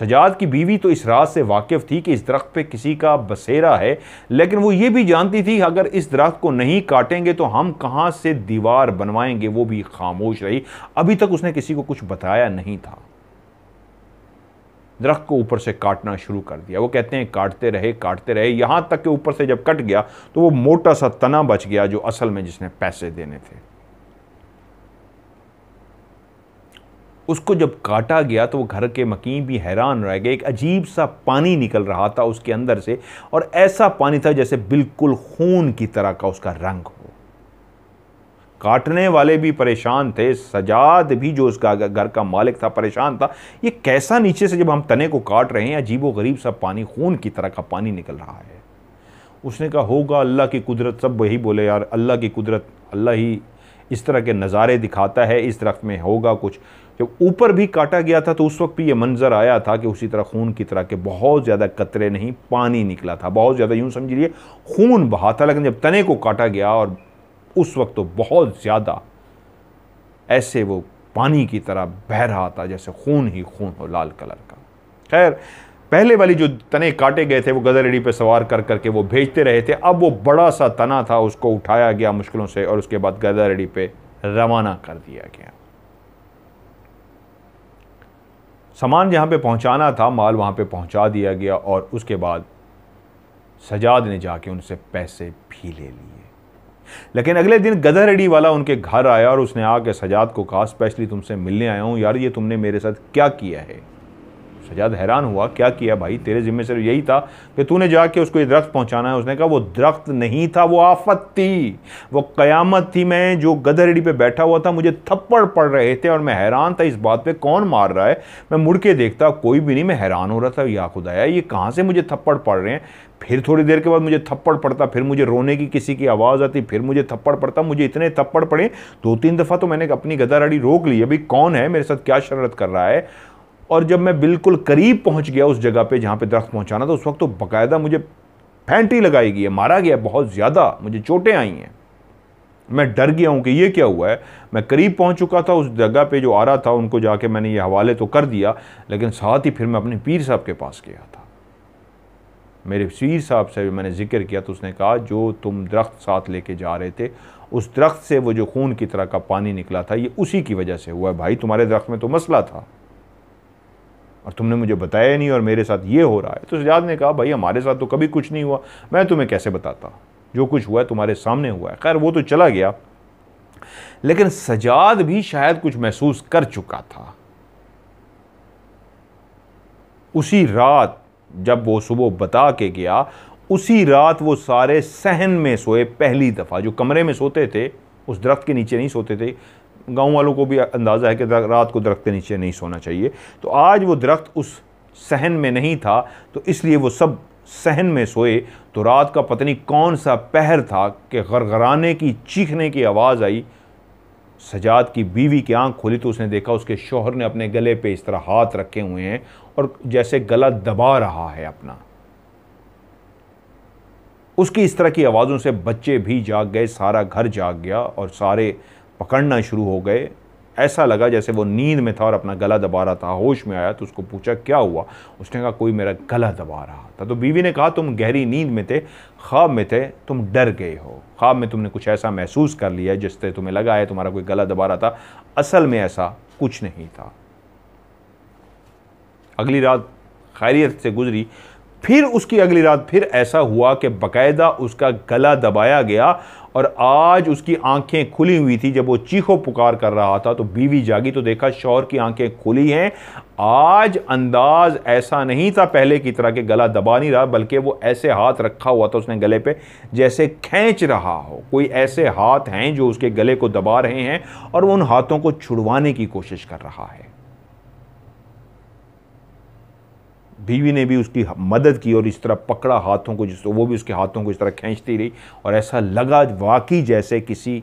सजाद की बीवी तो इस रात से वाकिफ़ थी कि इस दरख्त पे किसी का बसेरा है लेकिन वो ये भी जानती थी अगर इस दरख्त को नहीं काटेंगे तो हम कहाँ से दीवार बनवाएंगे वो भी खामोश रही अभी तक उसने किसी को कुछ बताया नहीं था दरख्त को ऊपर से काटना शुरू कर दिया वो कहते हैं काटते रहे काटते रहे यहाँ तक के ऊपर से जब कट गया तो वो मोटा सा तना बच गया जो असल में जिसने पैसे देने थे उसको जब काटा गया तो वो घर के मकीन भी हैरान रह गए एक अजीब सा पानी निकल रहा था उसके अंदर से और ऐसा पानी था जैसे बिल्कुल खून की तरह का उसका रंग हो काटने वाले भी परेशान थे सजाद भी जो उसका घर का मालिक था परेशान था ये कैसा नीचे से जब हम तने को काट रहे हैं अजीबो गरीब सा पानी खून की तरह का पानी निकल रहा है उसने कहा होगा अल्लाह की कुदरत सब वही बोले यार अल्लाह की कुदरत अल्लाह ही इस तरह के नज़ारे दिखाता है इस तरफ में होगा कुछ जब ऊपर भी काटा गया था तो उस वक्त भी ये मंज़र आया था कि उसी तरह खून की तरह के बहुत ज़्यादा कतरे नहीं पानी निकला था बहुत ज़्यादा यूँ समझ लीजिए खून बहा था लेकिन जब तने को काटा गया और उस वक्त तो बहुत ज़्यादा ऐसे वो पानी की तरह बह रहा था जैसे खून ही खून हो लाल कलर का खैर पहले वाली जो तने काटे गए थे वो गदरेडी पे सवार कर करके वो भेजते रहे थे अब वो बड़ा सा तना था उसको उठाया गया मुश्किलों से और उसके बाद गदरेडी पे रवाना कर दिया गया सामान जहाँ पे पहुँचाना था माल वहाँ पे पहुँचा दिया गया और उसके बाद सजाद ने जाके उनसे पैसे भी ले लिए लेकिन अगले दिन गधा रेडी वाला उनके घर आया और उसने आके सजाद को कहा स्पेशली तुमसे मिलने आया हूँ यार ये तुमने मेरे साथ क्या किया है सजाद तो हैरान हुआ क्या किया भाई तेरे ज़िम्मे सिर्फ यही था कि तूने जाके उसको ये दरख्त पहुँचाना है उसने कहा वो दरख्त नहीं था वो आफत थी वो क़यामत थी मैं जो गदरडी पर बैठा हुआ था मुझे थप्पड़ पड़ रहे थे और मैं हैरान था इस बात पर कौन मार रहा है मैं मुड़ के देखता कोई भी नहीं मैं हैरान हो रहा था या खुदाया ये कहाँ से मुझे थप्पड़ पड़ रहे हैं फिर थोड़ी देर के बाद मुझे थप्पड़ पड़ता फिर मुझे रोने की किसी की आवाज़ आती फिर मुझे थप्पड़ पड़ता मुझे इतने थप्पड़ पड़े दो तीन दफ़ा तो मैंने अपनी गदारड़ी रोक ली अभी कौन है मेरे साथ क्या शरत कर रहा है और जब मैं बिल्कुल करीब पहुंच गया उस जगह पे जहाँ पे दरख्त पहुंचाना था उस वक्त तो बकायदा मुझे फैंटी लगाई गई है मारा गया बहुत ज़्यादा मुझे चोटें आई हैं मैं डर गया हूँ कि ये क्या हुआ है मैं करीब पहुँच चुका था उस जगह पे जो आ रहा था उनको जाके मैंने ये हवाले तो कर दिया लेकिन साथ ही फिर मैं अपने पीर साहब के पास गया था मेरे पीर साहब से भी मैंने जिक्र किया तो उसने कहा जो तुम दरख्त साथ लेके जा रहे थे उस दरख्त से वो जो खून की तरह का पानी निकला था ये उसी की वजह से हुआ है भाई तुम्हारे दरख्त में तो मसला था और तुमने मुझे बताया नहीं और मेरे साथ ये हो रहा है तो सजाद ने कहा भाई हमारे साथ तो कभी कुछ नहीं हुआ मैं तुम्हें कैसे बताता जो कुछ हुआ है तुम्हारे सामने हुआ है खैर वो तो चला गया लेकिन सजाद भी शायद कुछ महसूस कर चुका था उसी रात जब वो सुबह बता के गया उसी रात वो सारे सहन में सोए पहली दफ़ा जो कमरे में सोते थे उस दरख्त के नीचे नहीं सोते थे गाँव वालों को भी अंदाज़ा है कि रात को दरख्त के नीचे नहीं सोना चाहिए तो आज वो दरख्त उस सहन में नहीं था तो इसलिए वो सब सहन में सोए तो रात का पत्नी कौन सा पहर था कि गरगराने की चीखने की आवाज़ आई सजाद की बीवी की आंख खोली तो उसने देखा उसके शोहर ने अपने गले पे इस तरह हाथ रखे हुए हैं और जैसे गला दबा रहा है अपना उसकी इस तरह की आवाज़ों से बच्चे भी जाग गए सारा घर जाग गया और सारे पकड़ना शुरू हो गए ऐसा लगा जैसे वो नींद में था और अपना गला दबा रहा था होश में आया तो उसको पूछा क्या हुआ उसने कहा कोई मेरा गला दबा रहा था तो बीवी ने कहा तुम गहरी नींद में थे ख्वाब में थे तुम डर गए हो ख्वाब में तुमने कुछ ऐसा महसूस कर लिया जिससे तुम्हें लगा है तुम्हारा कोई गला दबा रहा था असल में ऐसा कुछ नहीं था अगली रात खैरियत से गुजरी फिर उसकी अगली रात फिर ऐसा हुआ कि बकायदा उसका गला दबाया गया और आज उसकी आंखें खुली हुई थी जब वो चीखो पुकार कर रहा था तो बीवी जागी तो देखा शौहर की आंखें खुली हैं आज अंदाज ऐसा नहीं था पहले की तरह के गला दबा नहीं रहा बल्कि वो ऐसे हाथ रखा हुआ था उसने गले पे जैसे खींच रहा हो कोई ऐसे हाथ हैं जो उसके गले को दबा रहे हैं और वो उन हाथों को छुड़वाने की कोशिश कर रहा है बीवी ने भी उसकी मदद की और इस तरह पकड़ा हाथों को जिस वो भी उसके हाथों को इस तरह खींचती रही और ऐसा लगा वाकई जैसे किसी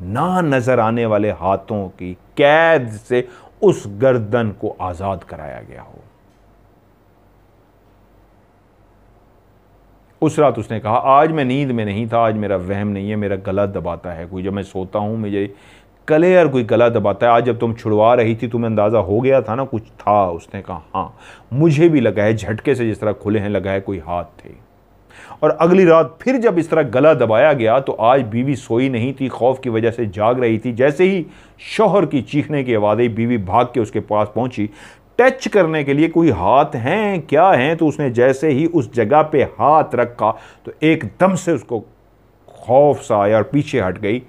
ना नज़र आने वाले हाथों की कैद से उस गर्दन को आज़ाद कराया गया हो उस रात उसने कहा आज मैं नींद में नहीं था आज मेरा वहम नहीं है मेरा गला दबाता है कोई जब मैं सोता हूँ मुझे कले यार कोई गला दबाता है आज जब तुम छुड़वा रही थी तुम्हें अंदाज़ा हो गया था ना कुछ था उसने कहा हाँ मुझे भी लगा है झटके से जिस तरह खुले हैं लगा है कोई हाथ थे और अगली रात फिर जब इस तरह गला दबाया गया तो आज बीवी सोई नहीं थी खौफ की वजह से जाग रही थी जैसे ही शोहर की चीखने की आई बीवी भाग के उसके पास पहुंची टच करने के लिए कोई हाथ हैं क्या हैं तो उसने जैसे ही उस जगह पे हाथ रखा तो एकदम से उसको खौफ सा आया और पीछे हट गई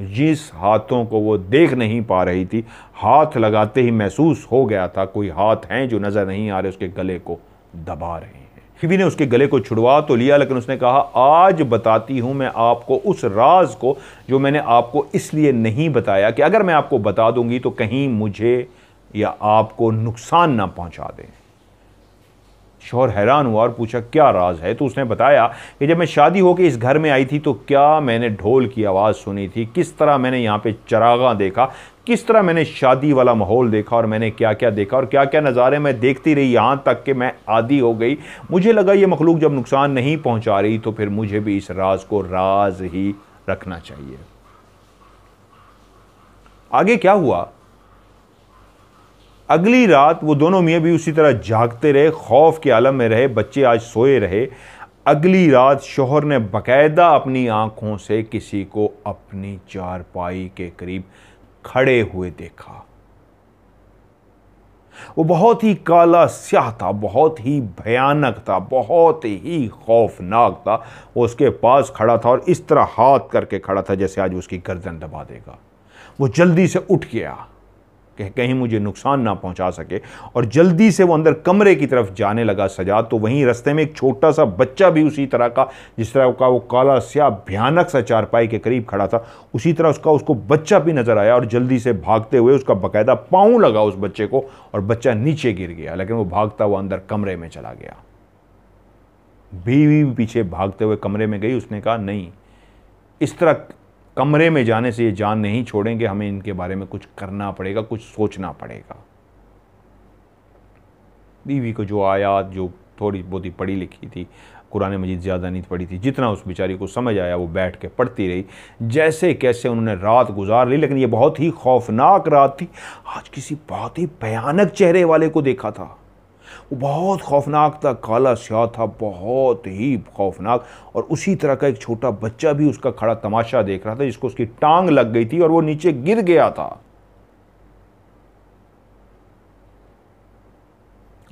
जिस हाथों को वो देख नहीं पा रही थी हाथ लगाते ही महसूस हो गया था कोई हाथ हैं जो नज़र नहीं आ रहे उसके गले को दबा रहे हैं बीवी ने उसके गले को छुड़वा तो लिया लेकिन उसने कहा आज बताती हूँ मैं आपको उस राज को जो मैंने आपको इसलिए नहीं बताया कि अगर मैं आपको बता दूंगी तो कहीं मुझे या आपको नुकसान ना पहुँचा दें शोहर हैरान हुआ और पूछा क्या राज है तो उसने बताया कि जब मैं शादी होकर इस घर में आई थी तो क्या मैंने ढोल की आवाज़ सुनी थी किस तरह मैंने यहाँ पे चरागा देखा किस तरह मैंने शादी वाला माहौल देखा और मैंने क्या क्या देखा और क्या क्या नज़ारे मैं देखती रही यहाँ तक कि मैं आदि हो गई मुझे लगा ये मखलूक जब नुकसान नहीं पहुँचा रही तो फिर मुझे भी इस राज को राज ही रखना चाहिए आगे क्या हुआ अगली रात वो दोनों मियाँ भी उसी तरह जागते रहे खौफ के आलम में रहे बच्चे आज सोए रहे अगली रात शोहर ने बकायदा अपनी आंखों से किसी को अपनी चारपाई के करीब खड़े हुए देखा वो बहुत ही काला स्याह था बहुत ही भयानक था बहुत ही खौफनाक था वो उसके पास खड़ा था और इस तरह हाथ करके खड़ा था जैसे आज उसकी गर्दन दबा देगा वो जल्दी से उठ गया कहीं मुझे नुकसान ना पहुंचा सके और जल्दी से वो अंदर कमरे की तरफ जाने लगा सजा तो वहीं रस्ते में एक छोटा सा बच्चा भी उसी तरह का जिस तरह का वो काला स्या भयानक सा चारपाई के करीब खड़ा था उसी तरह उसका उसको बच्चा भी नज़र आया और जल्दी से भागते हुए उसका बाकायदा पाँव लगा उस बच्चे को और बच्चा नीचे गिर गया लेकिन वो भागता हुआ अंदर कमरे में चला गया बीवी भी पीछे भागते हुए कमरे में गई उसने कहा नहीं इस तरह कमरे में जाने से ये जान नहीं छोड़ेंगे हमें इनके बारे में कुछ करना पड़ेगा कुछ सोचना पड़ेगा बीवी को जो आयात जो थोड़ी बहुत ही पढ़ी लिखी थी कुरान मजीद ज़्यादा नहीं पढ़ी थी जितना उस बेचारी को समझ आया वो बैठ के पढ़ती रही जैसे कैसे उन्होंने रात गुजार ली लेकिन ये बहुत ही खौफनाक रात थी आज किसी बहुत ही भयानक चेहरे वाले को देखा था वो बहुत खौफनाक था काला स्या था बहुत ही खौफनाक और उसी तरह का एक छोटा बच्चा भी उसका खड़ा तमाशा देख रहा था जिसको उसकी टांग लग गई थी और वो नीचे गिर गया था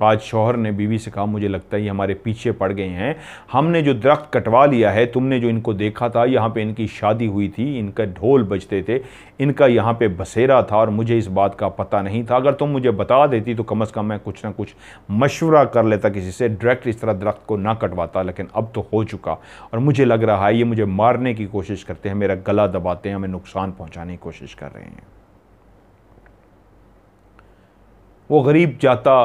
आज शौहर ने बीवी से कहा मुझे लगता है ये हमारे पीछे पड़ गए हैं हमने जो दरख्त कटवा लिया है तुमने जो इनको देखा था यहाँ पे इनकी शादी हुई थी इनका ढोल बजते थे इनका यहाँ पे बसेरा था और मुझे इस बात का पता नहीं था अगर तुम मुझे बता देती तो कम अज़ कम मैं कुछ ना कुछ मशवरा कर लेता किसी से डायरेक्ट इस तरह दरख्त को ना कटवाता लेकिन अब तो हो चुका और मुझे लग रहा है ये मुझे मारने की कोशिश करते हैं मेरा गला दबाते हैं हमें नुकसान पहुँचाने की कोशिश कर रहे हैं वो गरीब जाता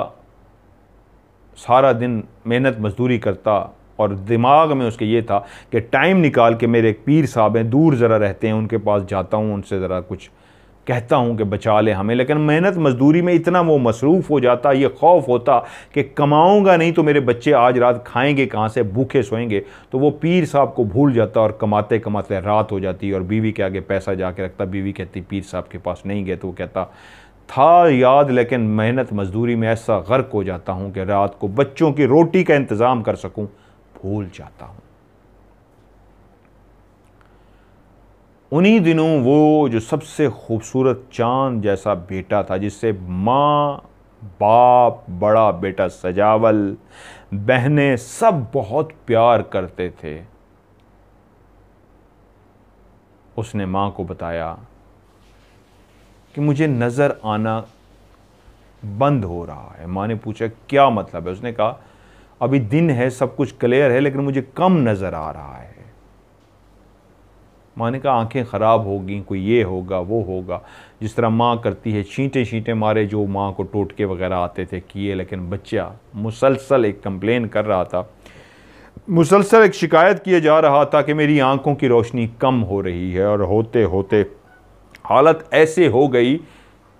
सारा दिन मेहनत मजदूरी करता और दिमाग में उसके ये था कि टाइम निकाल के मेरे एक पीर साहब हैं दूर ज़रा रहते हैं उनके पास जाता हूँ उनसे ज़रा कुछ कहता हूँ कि बचा ले हमें लेकिन मेहनत मजदूरी में इतना वो मसरूफ़ हो जाता ये खौफ होता कि कमाऊँगा नहीं तो मेरे बच्चे आज रात खाएंगे कहाँ से भूखे सोएंगे तो वो पीर साहब को भूल जाता और कमाते कमाते रात हो जाती और बीवी के आगे पैसा जा के रखता बीवी कहती पीर साहब के पास नहीं गए तो वो कहता था याद लेकिन मेहनत मजदूरी में ऐसा गर्क हो जाता हूँ कि रात को बच्चों की रोटी का इंतज़ाम कर सकूँ भूल जाता हूँ उन्हीं दिनों वो जो सबसे खूबसूरत चांद जैसा बेटा था जिससे माँ बाप बड़ा बेटा सजावल बहनें सब बहुत प्यार करते थे उसने माँ को बताया कि मुझे नज़र आना बंद हो रहा है माँ ने पूछा क्या मतलब है उसने कहा अभी दिन है सब कुछ क्लियर है लेकिन मुझे कम नज़र आ रहा है माँ ने कहा आंखें ख़राब होगी कोई ये होगा वो होगा जिस तरह माँ करती है छींटे छींटे मारे जो माँ को टोटके वगैरह आते थे किए लेकिन बच्चा मुसलसल एक कंप्लेन कर रहा था मुसलसल एक शिकायत किए जा रहा था कि मेरी आंखों की रोशनी कम हो रही है और होते होते हालत ऐसे हो गई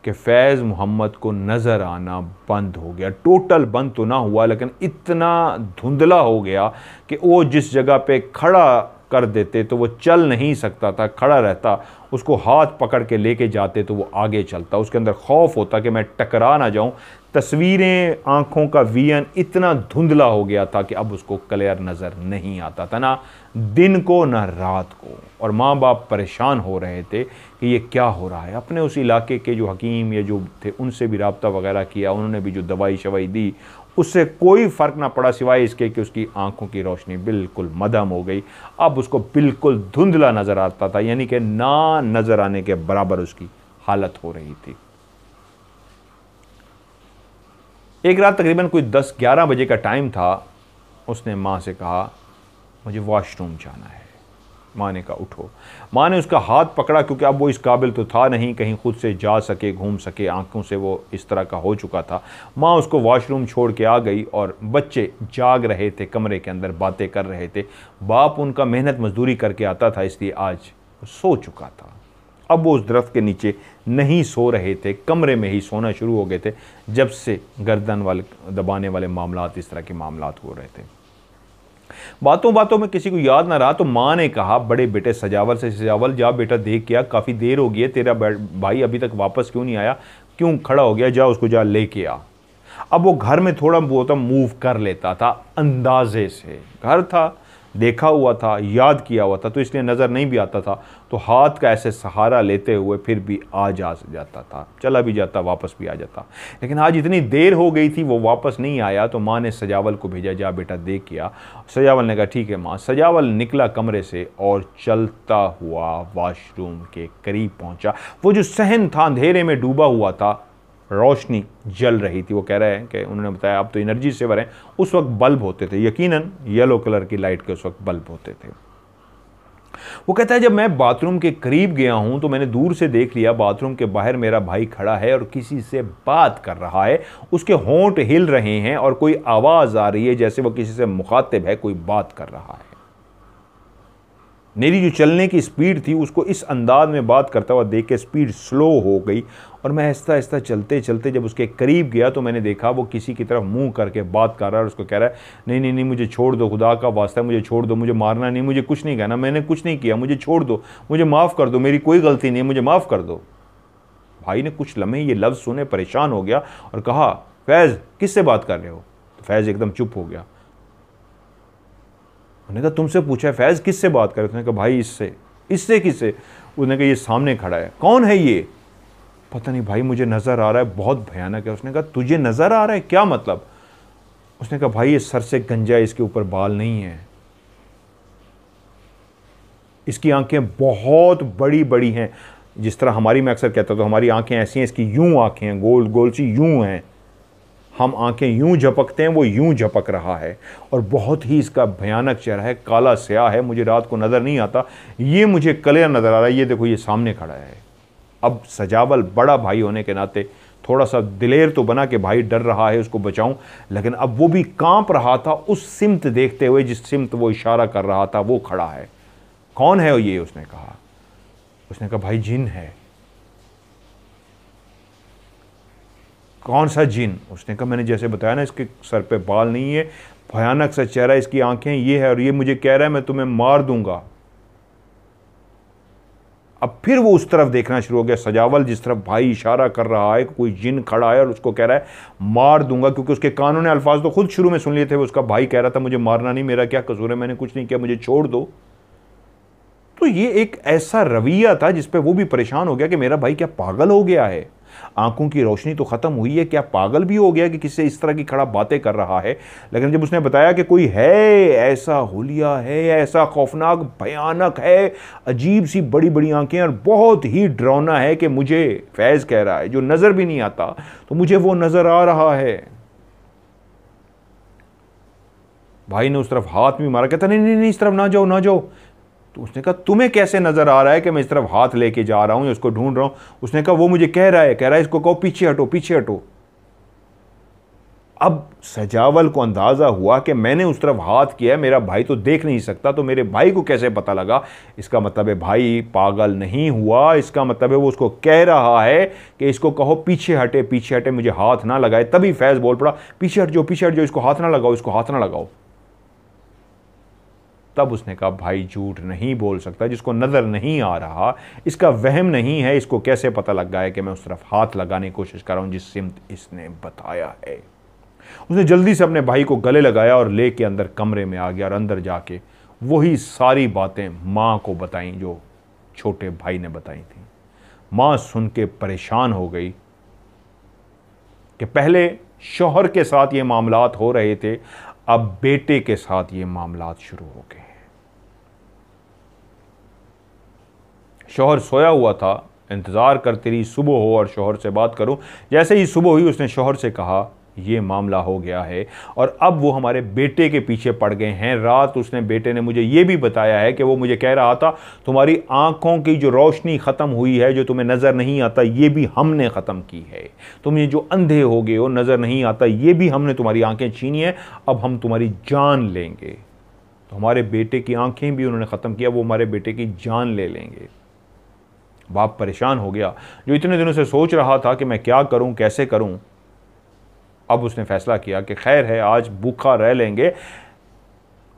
कि फैज़ मोहम्मद को नज़र आना बंद हो गया टोटल बंद तो ना हुआ लेकिन इतना धुंधला हो गया कि वो जिस जगह पे खड़ा कर देते तो वो चल नहीं सकता था खड़ा रहता उसको हाथ पकड़ के लेके जाते तो वो आगे चलता उसके अंदर खौफ होता कि मैं टकरा ना जाऊं तस्वीरें आँखों का वियन इतना धुंधला हो गया था कि अब उसको क्लियर नज़र नहीं आता था ना दिन को ना रात को और माँ बाप परेशान हो रहे थे कि ये क्या हो रहा है अपने उस इलाके के जो हकीम या जो थे उनसे भी रबता वगैरह किया उन्होंने भी जो दवाई शवाई दी उससे कोई फ़र्क ना पड़ा सिवाय इसके कि उसकी आंखों की रोशनी बिल्कुल मदम हो गई अब उसको बिल्कुल धुंधला नज़र आता था यानी कि ना नज़र आने के बराबर उसकी हालत हो रही थी एक रात तकरीबन कोई दस ग्यारह बजे का टाइम था उसने माँ से कहा मुझे वॉशरूम जाना है माँ ने कहा उठो माँ ने उसका हाथ पकड़ा क्योंकि अब वो इस काबिल तो था नहीं कहीं खुद से जा सके घूम सके आंखों से वो इस तरह का हो चुका था माँ उसको वॉशरूम छोड़ के आ गई और बच्चे जाग रहे थे कमरे के अंदर बातें कर रहे थे बाप उनका मेहनत मजदूरी करके आता था इसलिए आज सो चुका था अब वो उस दरख्त के नीचे नहीं सो रहे थे कमरे में ही सोना शुरू हो गए थे जब से गर्दन वाले दबाने वाले मामला इस तरह के मामला हो रहे थे बातों बातों में किसी को याद ना रहा तो माँ ने कहा बड़े बेटे सजावल से सजावल जा बेटा देख क्या काफ़ी देर हो गई है तेरा भाई अभी तक वापस क्यों नहीं आया क्यों खड़ा हो गया जा उसको जा लेके आ अब वो घर में थोड़ा बहुत मूव कर लेता था अंदाजे से घर था देखा हुआ था याद किया हुआ था तो इसलिए नज़र नहीं भी आता था तो हाथ का ऐसे सहारा लेते हुए फिर भी आ जा जाता था चला भी जाता वापस भी आ जाता लेकिन आज इतनी देर हो गई थी वो वापस नहीं आया तो माँ ने सजावल को भेजा जा बेटा देख किया सजावल ने कहा ठीक है माँ सजावल निकला कमरे से और चलता हुआ वॉशरूम के करीब पहुँचा वो जो सहन था अंधेरे में डूबा हुआ था रोशनी जल रही थी वो कह रहे हैं कि उन्होंने बताया आप तो एनर्जी सेवर हैं उस वक्त बल्ब होते थे यकीनन येलो कलर की लाइट के उस वक्त बल्ब होते थे वो कहता है जब मैं बाथरूम के करीब गया हूं तो मैंने दूर से देख लिया बाथरूम के बाहर मेरा भाई खड़ा है और किसी से बात कर रहा है उसके होंठ हिल रहे हैं और कोई आवाज़ आ रही है जैसे वो किसी से मुखातिब है कोई बात कर रहा है मेरी जो चलने की स्पीड थी उसको इस अंदाज में बात करता हुआ देख के स्पीड स्लो हो गई और मैं ऐसा ऐसा चलते चलते जब उसके करीब गया तो मैंने देखा वो किसी की तरफ मुंह करके बात कर रहा है और उसको कह रहा है नहीं नहीं नहीं मुझे छोड़ दो खुदा का वास्ता मुझे छोड़ दो मुझे मारना नहीं मुझे कुछ नहीं कहना मैंने कुछ नहीं किया मुझे छोड़ दो मुझे माफ़ कर दो मेरी कोई गलती नहीं मुझे माफ़ कर दो भाई ने कुछ लम्हे ये लफ्ज़ सुने परेशान हो गया और कहा फैज़ किससे बात कर रहे हो तो फैज़ एकदम चुप हो गया उन्होंने कहा तुमसे पूछा फैज़ किससे बात करे उसने कहा भाई इससे इससे किससे उसने कहा ये सामने खड़ा है कौन है ये पता नहीं भाई मुझे नज़र आ रहा है बहुत भयानक है उसने कहा तुझे नज़र आ रहा है क्या मतलब उसने कहा भाई ये सर से गंजा इसके ऊपर बाल नहीं है इसकी आंखें बहुत बड़ी बड़ी हैं जिस तरह हमारी मैं अक्सर कहता तो हमारी आंखें ऐसी हैं इसकी यूं आंखें हैं गोल गोल सी यूं हैं हम आंखें यूं झपकते हैं वो यूं झपक रहा है और बहुत ही इसका भयानक चेहरा है काला स्याह है मुझे रात को नज़र नहीं आता ये मुझे कलियर नज़र आ रहा है ये देखो ये सामने खड़ा है अब सजावल बड़ा भाई होने के नाते थोड़ा सा दिलेर तो बना कि भाई डर रहा है उसको बचाऊं लेकिन अब वो भी कांप रहा था उस सिमत देखते हुए जिस सिमत वो इशारा कर रहा था वो खड़ा है कौन है ये उसने कहा उसने कहा भाई जिन है कौन सा जिन उसने कहा मैंने जैसे बताया ना इसके सर पे बाल नहीं है भयानक सा चेहरा इसकी आंखें ये है और ये मुझे कह रहा है मैं तुम्हें मार दूंगा अब फिर वो उस तरफ देखना शुरू हो गया सजावल जिस तरफ भाई इशारा कर रहा है कोई जिन खड़ा है और उसको कह रहा है मार दूंगा क्योंकि उसके कानों ने अल्फाज तो खुद शुरू में सुन लिए थे उसका भाई कह रहा था मुझे मारना नहीं मेरा क्या कसूर है मैंने कुछ नहीं किया मुझे छोड़ दो तो ये एक ऐसा रवैया था जिसपे वो भी परेशान हो गया कि मेरा भाई क्या पागल हो गया है आंखों की रोशनी तो ख़त्म हुई है क्या पागल भी हो गया कि किससे इस तरह की खड़ा बातें कर रहा है लेकिन जब उसने बताया कि कोई है ऐसा होलिया है ऐसा खौफनाक भयानक है अजीब सी बड़ी बड़ी आंखें और बहुत ही ड्रौना है कि मुझे फैज़ कह रहा है जो नज़र भी नहीं आता तो मुझे वो नज़र आ रहा है भाई ने उस तरफ हाथ भी मारा कहता नहीं नहीं नहीं इस तरफ ना जाओ ना जाओ तो उसने कहा तुम्हें कैसे नज़र आ रहा है कि मैं इस तरफ हाथ लेके जा रहा हूं या उसको ढूंढ रहा हूं उसने कहा वो मुझे कह रहा है कह रहा है इसको कहो पीछे हटो पीछे हटो अब सजावल को अंदाज़ा हुआ कि मैंने उस तरफ हाथ किया मेरा भाई तो देख नहीं सकता तो मेरे भाई को कैसे पता लगा इसका मतलब है भाई पागल नहीं हुआ इसका मतलब है वो उसको कह रहा है कि इसको कहो पीछे हटे पीछे हटे मुझे हाथ ना लगाए तभी फैज़ बोल पड़ा पीछे हट जाओ पीछे हट जाओ इसको हाथ ना लगाओ इसको हाथ ना लगाओ तब उसने कहा भाई झूठ नहीं बोल सकता जिसको नज़र नहीं आ रहा इसका वहम नहीं है इसको कैसे पता लग गया है कि मैं उस तरफ हाथ लगाने की कोशिश कर रहा हूँ जिस सिमत इसने बताया है उसने जल्दी से अपने भाई को गले लगाया और ले के अंदर कमरे में आ गया और अंदर जाके वही सारी बातें माँ को बताई जो छोटे भाई ने बताई थी माँ सुन के परेशान हो गई कि पहले शोहर के साथ ये मामलात हो रहे थे अब बेटे के साथ ये मामलात शुरू हो गए शोहर सोया हुआ था इंतज़ार करती रही सुबह हो और शोहर से बात करूं जैसे ही सुबह हुई उसने शोहर से कहा ये मामला हो गया है और अब वो हमारे बेटे के पीछे पड़ गए हैं रात उसने बेटे ने मुझे ये भी बताया है कि वो मुझे कह रहा था तुम्हारी आंखों की जो रोशनी ख़त्म हुई है जो तुम्हें नज़र नहीं आता ये भी हमने ख़त्म की है तुम ये जो अंधे हो गए हो नज़र नहीं आता ये भी हमने तुम्हारी आँखें छीनी हैं अब हम तुम्हारी जान लेंगे तो हमारे बेटे की आँखें भी उन्होंने ख़त्म किया वो हमारे बेटे की जान ले लेंगे बाप परेशान हो गया जो इतने दिनों से सोच रहा था कि मैं क्या करूं कैसे करूं अब उसने फैसला किया कि खैर है आज भूखा रह लेंगे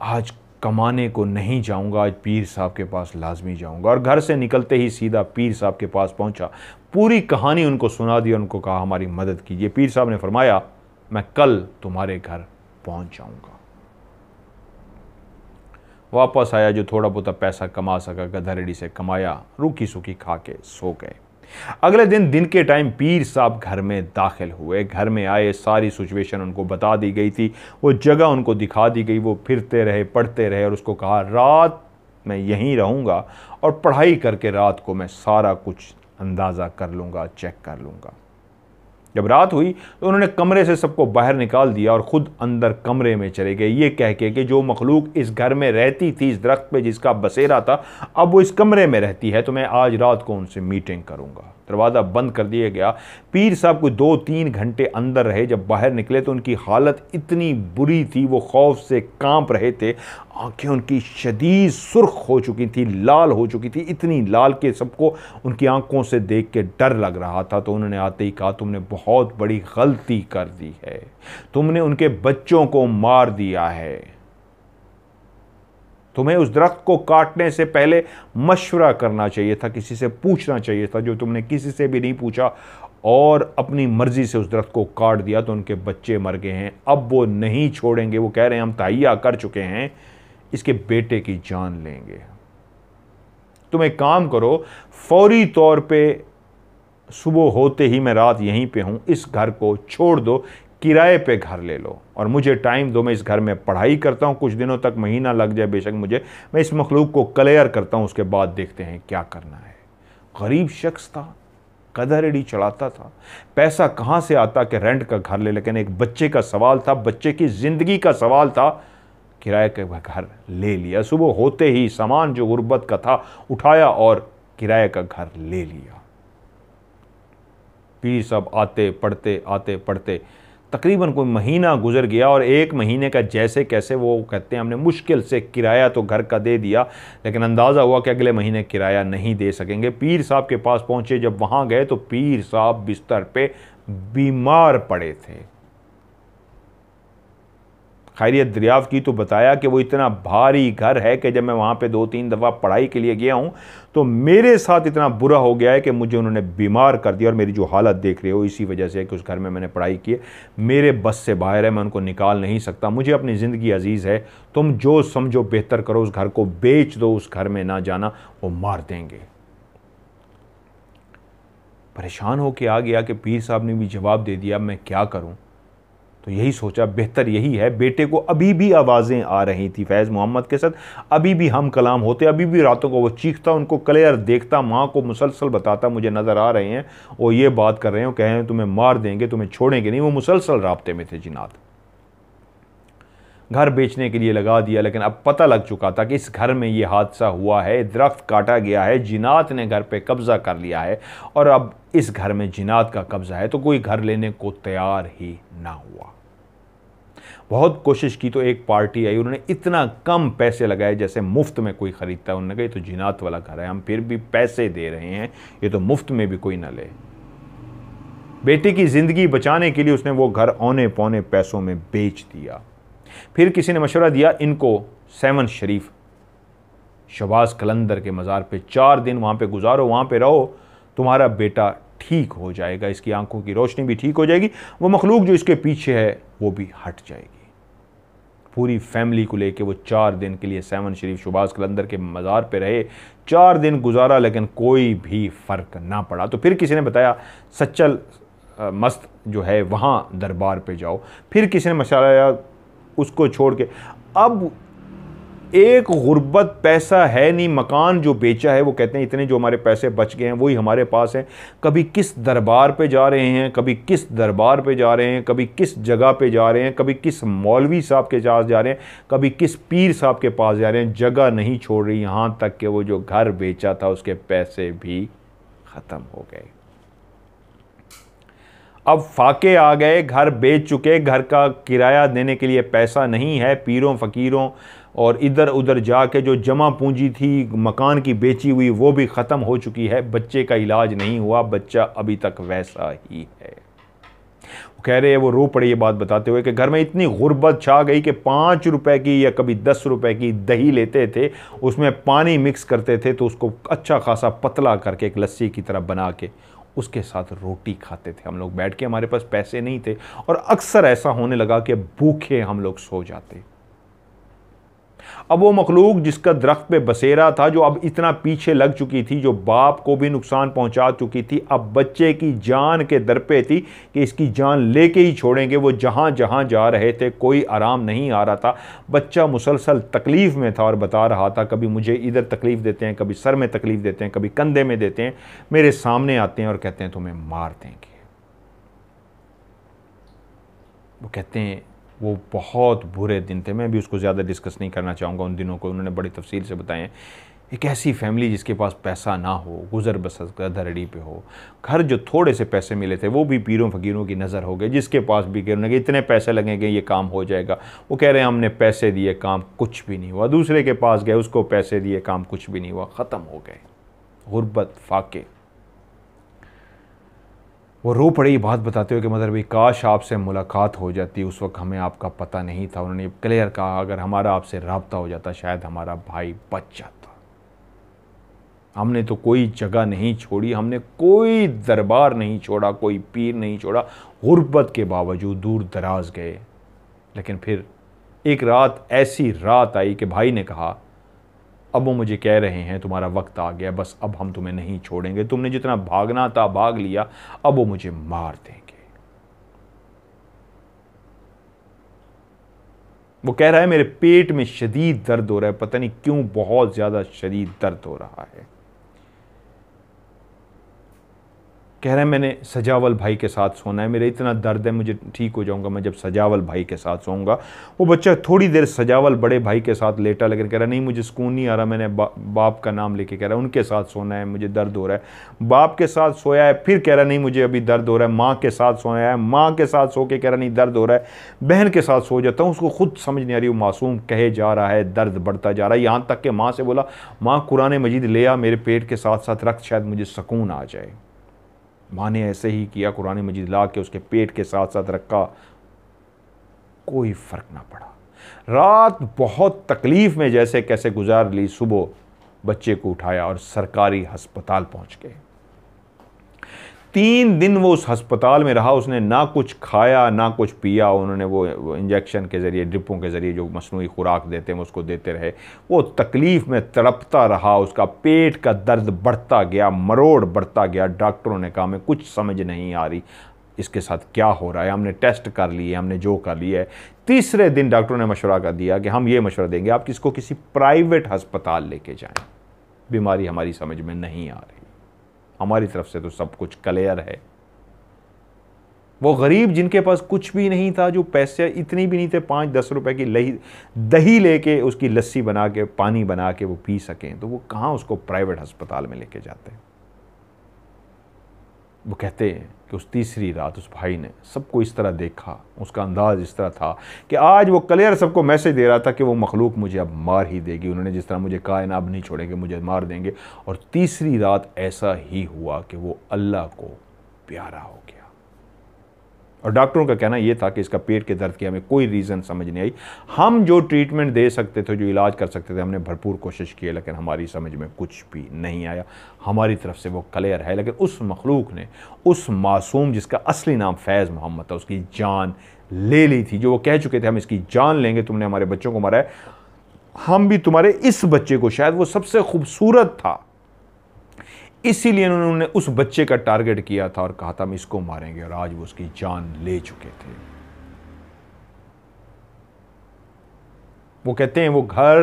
आज कमाने को नहीं जाऊंगा आज पीर साहब के पास लाजमी जाऊंगा और घर से निकलते ही सीधा पीर साहब के पास पहुंचा पूरी कहानी उनको सुना दी और उनको कहा हमारी मदद कीजिए पीर साहब ने फरमाया मैं कल तुम्हारे घर पहुंच जाऊंगा वापस आया जो थोड़ा बहुत पैसा कमा सका गधरेड़ी से कमाया रूखी सूखी खा के सो गए अगले दिन दिन के टाइम पीर साहब घर में दाखिल हुए घर में आए सारी सिचुएशन उनको बता दी गई थी वो जगह उनको दिखा दी गई वो फिरते रहे पढ़ते रहे और उसको कहा रात मैं यहीं रहूँगा और पढ़ाई करके रात को मैं सारा कुछ अंदाज़ा कर लूँगा चेक कर लूँगा जब रात हुई तो उन्होंने कमरे से सबको बाहर निकाल दिया और ख़ुद अंदर कमरे में चले गए ये कह के कि जो मखलूक इस घर में रहती थी इस दरख्त पे जिसका बसेरा था अब वो इस कमरे में रहती है तो मैं आज रात को उनसे मीटिंग करूँगा दरवाज़ा बंद कर दिया गया पीर साहब को दो तीन घंटे अंदर रहे जब बाहर निकले तो उनकी हालत इतनी बुरी थी वो खौफ से कांप रहे थे आंखें उनकी शदीद सुर्ख हो चुकी थी लाल हो चुकी थी इतनी लाल के सबको उनकी आंखों से देख के डर लग रहा था तो उन्होंने आते ही कहा तुमने बहुत बड़ी गलती कर दी है तुमने उनके बच्चों को मार दिया है तुम्हें उस दरख्त को काटने से पहले मशवरा करना चाहिए था किसी से पूछना चाहिए था जो तुमने किसी से भी नहीं पूछा और अपनी मर्ज़ी से उस दरख्त को काट दिया तो उनके बच्चे मर गए हैं अब वो नहीं छोड़ेंगे वो कह रहे हैं हम तहिया कर चुके हैं इसके बेटे की जान लेंगे तुम एक काम करो फौरी तौर पे सुबह होते ही मैं रात यहीं पे हूं इस घर को छोड़ दो किराए पे घर ले लो और मुझे टाइम दो मैं इस घर में पढ़ाई करता हूं कुछ दिनों तक महीना लग जाए बेशक मुझे मैं इस मखलूक को क्लियर करता हूं उसके बाद देखते हैं क्या करना है गरीब शख्स था कदरड़ी चलाता चढ़ाता था पैसा कहां से आता कि रेंट का घर ले लेकिन एक बच्चे का सवाल था बच्चे की ज़िंदगी का सवाल था किराए के घर ले लिया सुबह होते ही सामान जो गुर्बत का था उठाया और किराए का घर ले लिया पीर साहब आते पढ़ते आते पढ़ते तकरीबन कोई महीना गुजर गया और एक महीने का जैसे कैसे वो कहते हैं हमने मुश्किल से किराया तो घर का दे दिया लेकिन अंदाज़ा हुआ कि अगले महीने किराया नहीं दे सकेंगे पीर साहब के पास पहुँचे जब वहाँ गए तो पीर साहब बिस्तर पे बीमार पड़े थे खैरियत दरियाफ़ की तो बताया कि वो इतना भारी घर है कि जब मैं वहाँ पे दो तीन दफ़ा पढ़ाई के लिए गया हूँ तो मेरे साथ इतना बुरा हो गया है कि मुझे उन्होंने बीमार कर दिया और मेरी जो हालत देख रहे हो इसी वजह से है कि उस घर में मैंने पढ़ाई की है मेरे बस से बाहर है मैं उनको निकाल नहीं सकता मुझे अपनी ज़िंदगी अजीज़ है तुम जो समझो बेहतर करो उस घर को बेच दो उस घर में ना जाना वो मार देंगे परेशान होकर आ गया कि पीर साहब ने भी जवाब दे दिया मैं क्या करूं तो यही सोचा बेहतर यही है बेटे को अभी भी आवाज़ें आ रही थी फैज़ मोहम्मद के साथ अभी भी हम कलाम होते अभी भी रातों को वो चीखता उनको क्लियर देखता माँ को मुसलसल बताता मुझे नज़र आ रहे हैं वो ये बात कर रहे हैं कह रहे हैं तुम्हें मार देंगे तुम्हें छोड़ेंगे नहीं वो मुसलसल रबते में थे जिनात घर बेचने के लिए लगा दिया लेकिन अब पता लग चुका था कि इस घर में ये हादसा हुआ है दरख्त काटा गया है जिनात ने घर पे कब्ज़ा कर लिया है और अब इस घर में जिनात का कब्ज़ा है तो कोई घर लेने को तैयार ही ना हुआ बहुत कोशिश की तो एक पार्टी आई उन्होंने इतना कम पैसे लगाए जैसे मुफ्त में कोई ख़रीदता है उन्होंने कहा ये तो जिनात वाला घर है हम फिर भी पैसे दे रहे हैं ये तो मुफ्त में भी कोई ना ले बेटे की ज़िंदगी बचाने के लिए उसने वो घर औने पौने पैसों में बेच दिया फिर किसी ने मशवरा दिया इनको सेवन शरीफ शबाज कलंदर के मज़ार पे चार दिन वहाँ पे गुजारो वहाँ पे रहो तुम्हारा बेटा ठीक हो जाएगा इसकी आंखों की रोशनी भी ठीक हो जाएगी वो मखलूक जो इसके पीछे है वो भी हट जाएगी पूरी फैमिली को लेके वो चार दिन के लिए सैमन शरीफ शुबाज कलंदर के मज़ार पे रहे चार दिन गुजारा लेकिन कोई भी फ़र्क ना पड़ा तो फिर किसी ने बताया सच्चल मस्त जो है वहाँ दरबार पे जाओ फिर किसी ने मशाया उसको छोड़ के अब एक गुर्बत पैसा है नहीं मकान जो बेचा है वो कहते हैं इतने जो हमारे पैसे बच गए हैं वही हमारे पास हैं कभी किस दरबार पे जा रहे हैं कभी किस दरबार पे जा रहे हैं कभी किस जगह पे जा रहे हैं कभी किस मौलवी साहब के पास जा रहे हैं कभी किस पीर साहब के पास जा रहे हैं जगह नहीं छोड़ रही यहाँ तक कि वो जो घर बेचा था उसके पैसे भी ख़त्म हो गए अब फाके आ गए घर बेच चुके घर का किराया देने के लिए पैसा नहीं है पीरों फ़कीरों और इधर उधर जाके जो जमा पूंजी थी मकान की बेची हुई वो भी ख़त्म हो चुकी है बच्चे का इलाज नहीं हुआ बच्चा अभी तक वैसा ही है वो कह रहे हैं वो रो पड़े ये बात बताते हुए कि घर में इतनी गुर्बत छा गई कि पाँच रुपए की या कभी दस रुपए की दही लेते थे उसमें पानी मिक्स करते थे तो उसको अच्छा खासा पतला करके एक लस्सी की तरह बना के उसके साथ रोटी खाते थे हम लोग बैठ के हमारे पास पैसे नहीं थे और अक्सर ऐसा होने लगा कि भूखे हम लोग सो जाते अब वो मखलूक जिसका दरख्त पे बसेरा था जो अब इतना पीछे लग चुकी थी जो बाप को भी नुकसान पहुंचा चुकी थी अब बच्चे की जान के दर पे थी कि इसकी जान लेके ही छोड़ेंगे वो जहाँ जहाँ जा रहे थे कोई आराम नहीं आ रहा था बच्चा मुसलसल तकलीफ़ में था और बता रहा था कभी मुझे इधर तकलीफ़ देते हैं कभी सर में तकलीफ़ देते हैं कभी कंधे में देते हैं मेरे सामने आते हैं और कहते हैं तुम्हें मार देंगे वो कहते हैं वो बहुत बुरे दिन थे मैं भी उसको ज़्यादा डिस्कस नहीं करना चाहूँगा उन दिनों को उन्होंने बड़ी तफसील से बताए एक ऐसी फैमिली जिसके पास पैसा ना हो गुजर बसर का धरड़ी पे हो घर जो थोड़े से पैसे मिले थे वो भी पीरों फकीरों की नज़र हो गए जिसके पास भी कहने के इतने पैसे लगेंगे ये काम हो जाएगा वो कह रहे हैं हमने पैसे दिए काम कुछ भी नहीं हुआ दूसरे के पास गए उसको पैसे दिए काम कुछ भी नहीं हुआ ख़त्म हो गए गुर्बत फाके वो रो ये बात बताते हुए कि मदर भाई काश आपसे मुलाकात हो जाती उस वक्त हमें आपका पता नहीं था उन्होंने क्लियर कहा अगर हमारा आपसे रबता हो जाता शायद हमारा भाई बच जाता हमने तो कोई जगह नहीं छोड़ी हमने कोई दरबार नहीं छोड़ा कोई पीर नहीं छोड़ा गुर्बत के बावजूद दूर दराज गए लेकिन फिर एक रात ऐसी रात आई कि भाई ने कहा अब वो मुझे कह रहे हैं तुम्हारा वक्त आ गया बस अब हम तुम्हें नहीं छोड़ेंगे तुमने जितना भागना था भाग लिया अब वो मुझे मार देंगे वो कह रहा है मेरे पेट में शदीद दर्द हो रहा है पता नहीं क्यों बहुत ज़्यादा शदीद दर्द हो रहा है कह रहे हैं मैंने सजावल भाई के साथ सोना है मेरा इतना दर्द है मुझे ठीक हो जाऊंगा मैं जब सजावल भाई के साथ सोऊंगा वो बच्चा थोड़ी देर सजावल बड़े भाई के साथ लेटा लेकिन कह रहा नहीं मुझे सुकून नहीं आ रहा मैंने बा, बाप का नाम लेके कह रहा उनके साथ सोना है मुझे दर्द हो रहा है बाप के साथ सोया है फिर कह रहा नहीं मुझे अभी दर्द हो रहा है माँ के साथ सोया है माँ के साथ सो के कह रहा नहीं दर्द हो रहा है बहन के साथ सो जाता हूँ उसको खुद समझ नहीं आ रही वो मासूम कहे जा रहा है दर्द बढ़ता जा रहा है यहाँ तक कि माँ से बोला माँ कुरान मजीद ले आ मेरे पेट के साथ साथ रख शायद मुझे सुकून आ जाए माँ ने ऐसे ही किया कुरान मजीद ला के उसके पेट के साथ साथ रखा कोई फ़र्क ना पड़ा रात बहुत तकलीफ़ में जैसे कैसे गुजार ली सुबह बच्चे को उठाया और सरकारी हस्पताल पहुंच गए तीन दिन वो उस अस्पताल में रहा उसने ना कुछ खाया ना कुछ पिया उन्होंने वो इंजेक्शन के ज़रिए ड्रिपों के ज़रिए जो मसनू खुराक देते हैं उसको देते रहे वो तकलीफ़ में तड़पता रहा उसका पेट का दर्द बढ़ता गया मरोड़ बढ़ता गया डॉक्टरों ने कहा हमें कुछ समझ नहीं आ रही इसके साथ क्या हो रहा है हमने टेस्ट कर लिए हमने जो कर लिया है तीसरे दिन डॉक्टरों ने मशवरा कर दिया कि हम ये मशवरा देंगे आप किसको किसी प्राइवेट हस्पताल लेके जाएं बीमारी हमारी समझ में नहीं आ रही हमारी तरफ से तो सब कुछ क्लियर है वो गरीब जिनके पास कुछ भी नहीं था जो पैसे इतने भी नहीं थे पाँच दस रुपए की लही दही लेके उसकी लस्सी बना के पानी बना के वो पी सकें तो वो कहाँ उसको प्राइवेट अस्पताल में लेके जाते हैं वो कहते हैं कि उस तीसरी रात उस भाई ने सबको इस तरह देखा उसका अंदाज इस तरह था कि आज वो क्लियर सबको मैसेज दे रहा था कि वो मखलूक मुझे अब मार ही देगी उन्होंने जिस तरह मुझे कहा ना अब नहीं छोड़ेंगे मुझे मार देंगे और तीसरी रात ऐसा ही हुआ कि वो अल्लाह को प्यारा हो और डॉक्टरों का कहना यह था कि इसका पेट के दर्द की हमें कोई रीज़न समझ नहीं आई हम जो ट्रीटमेंट दे सकते थे जो इलाज कर सकते थे हमने भरपूर कोशिश की है लेकिन हमारी समझ में कुछ भी नहीं आया हमारी तरफ से वो क्लियर है लेकिन उस मखलूक ने उस मासूम जिसका असली नाम फैज़ मोहम्मद था उसकी जान ले ली थी जो वो कह चुके थे हम इसकी जान लेंगे तुमने हमारे बच्चों को मारा है हम भी तुम्हारे इस बच्चे को शायद वो सबसे खूबसूरत था इसीलिए उन्होंने उस बच्चे का टारगेट किया था और कहा था हम इसको मारेंगे और आज वो उसकी जान ले चुके थे वो कहते हैं वो घर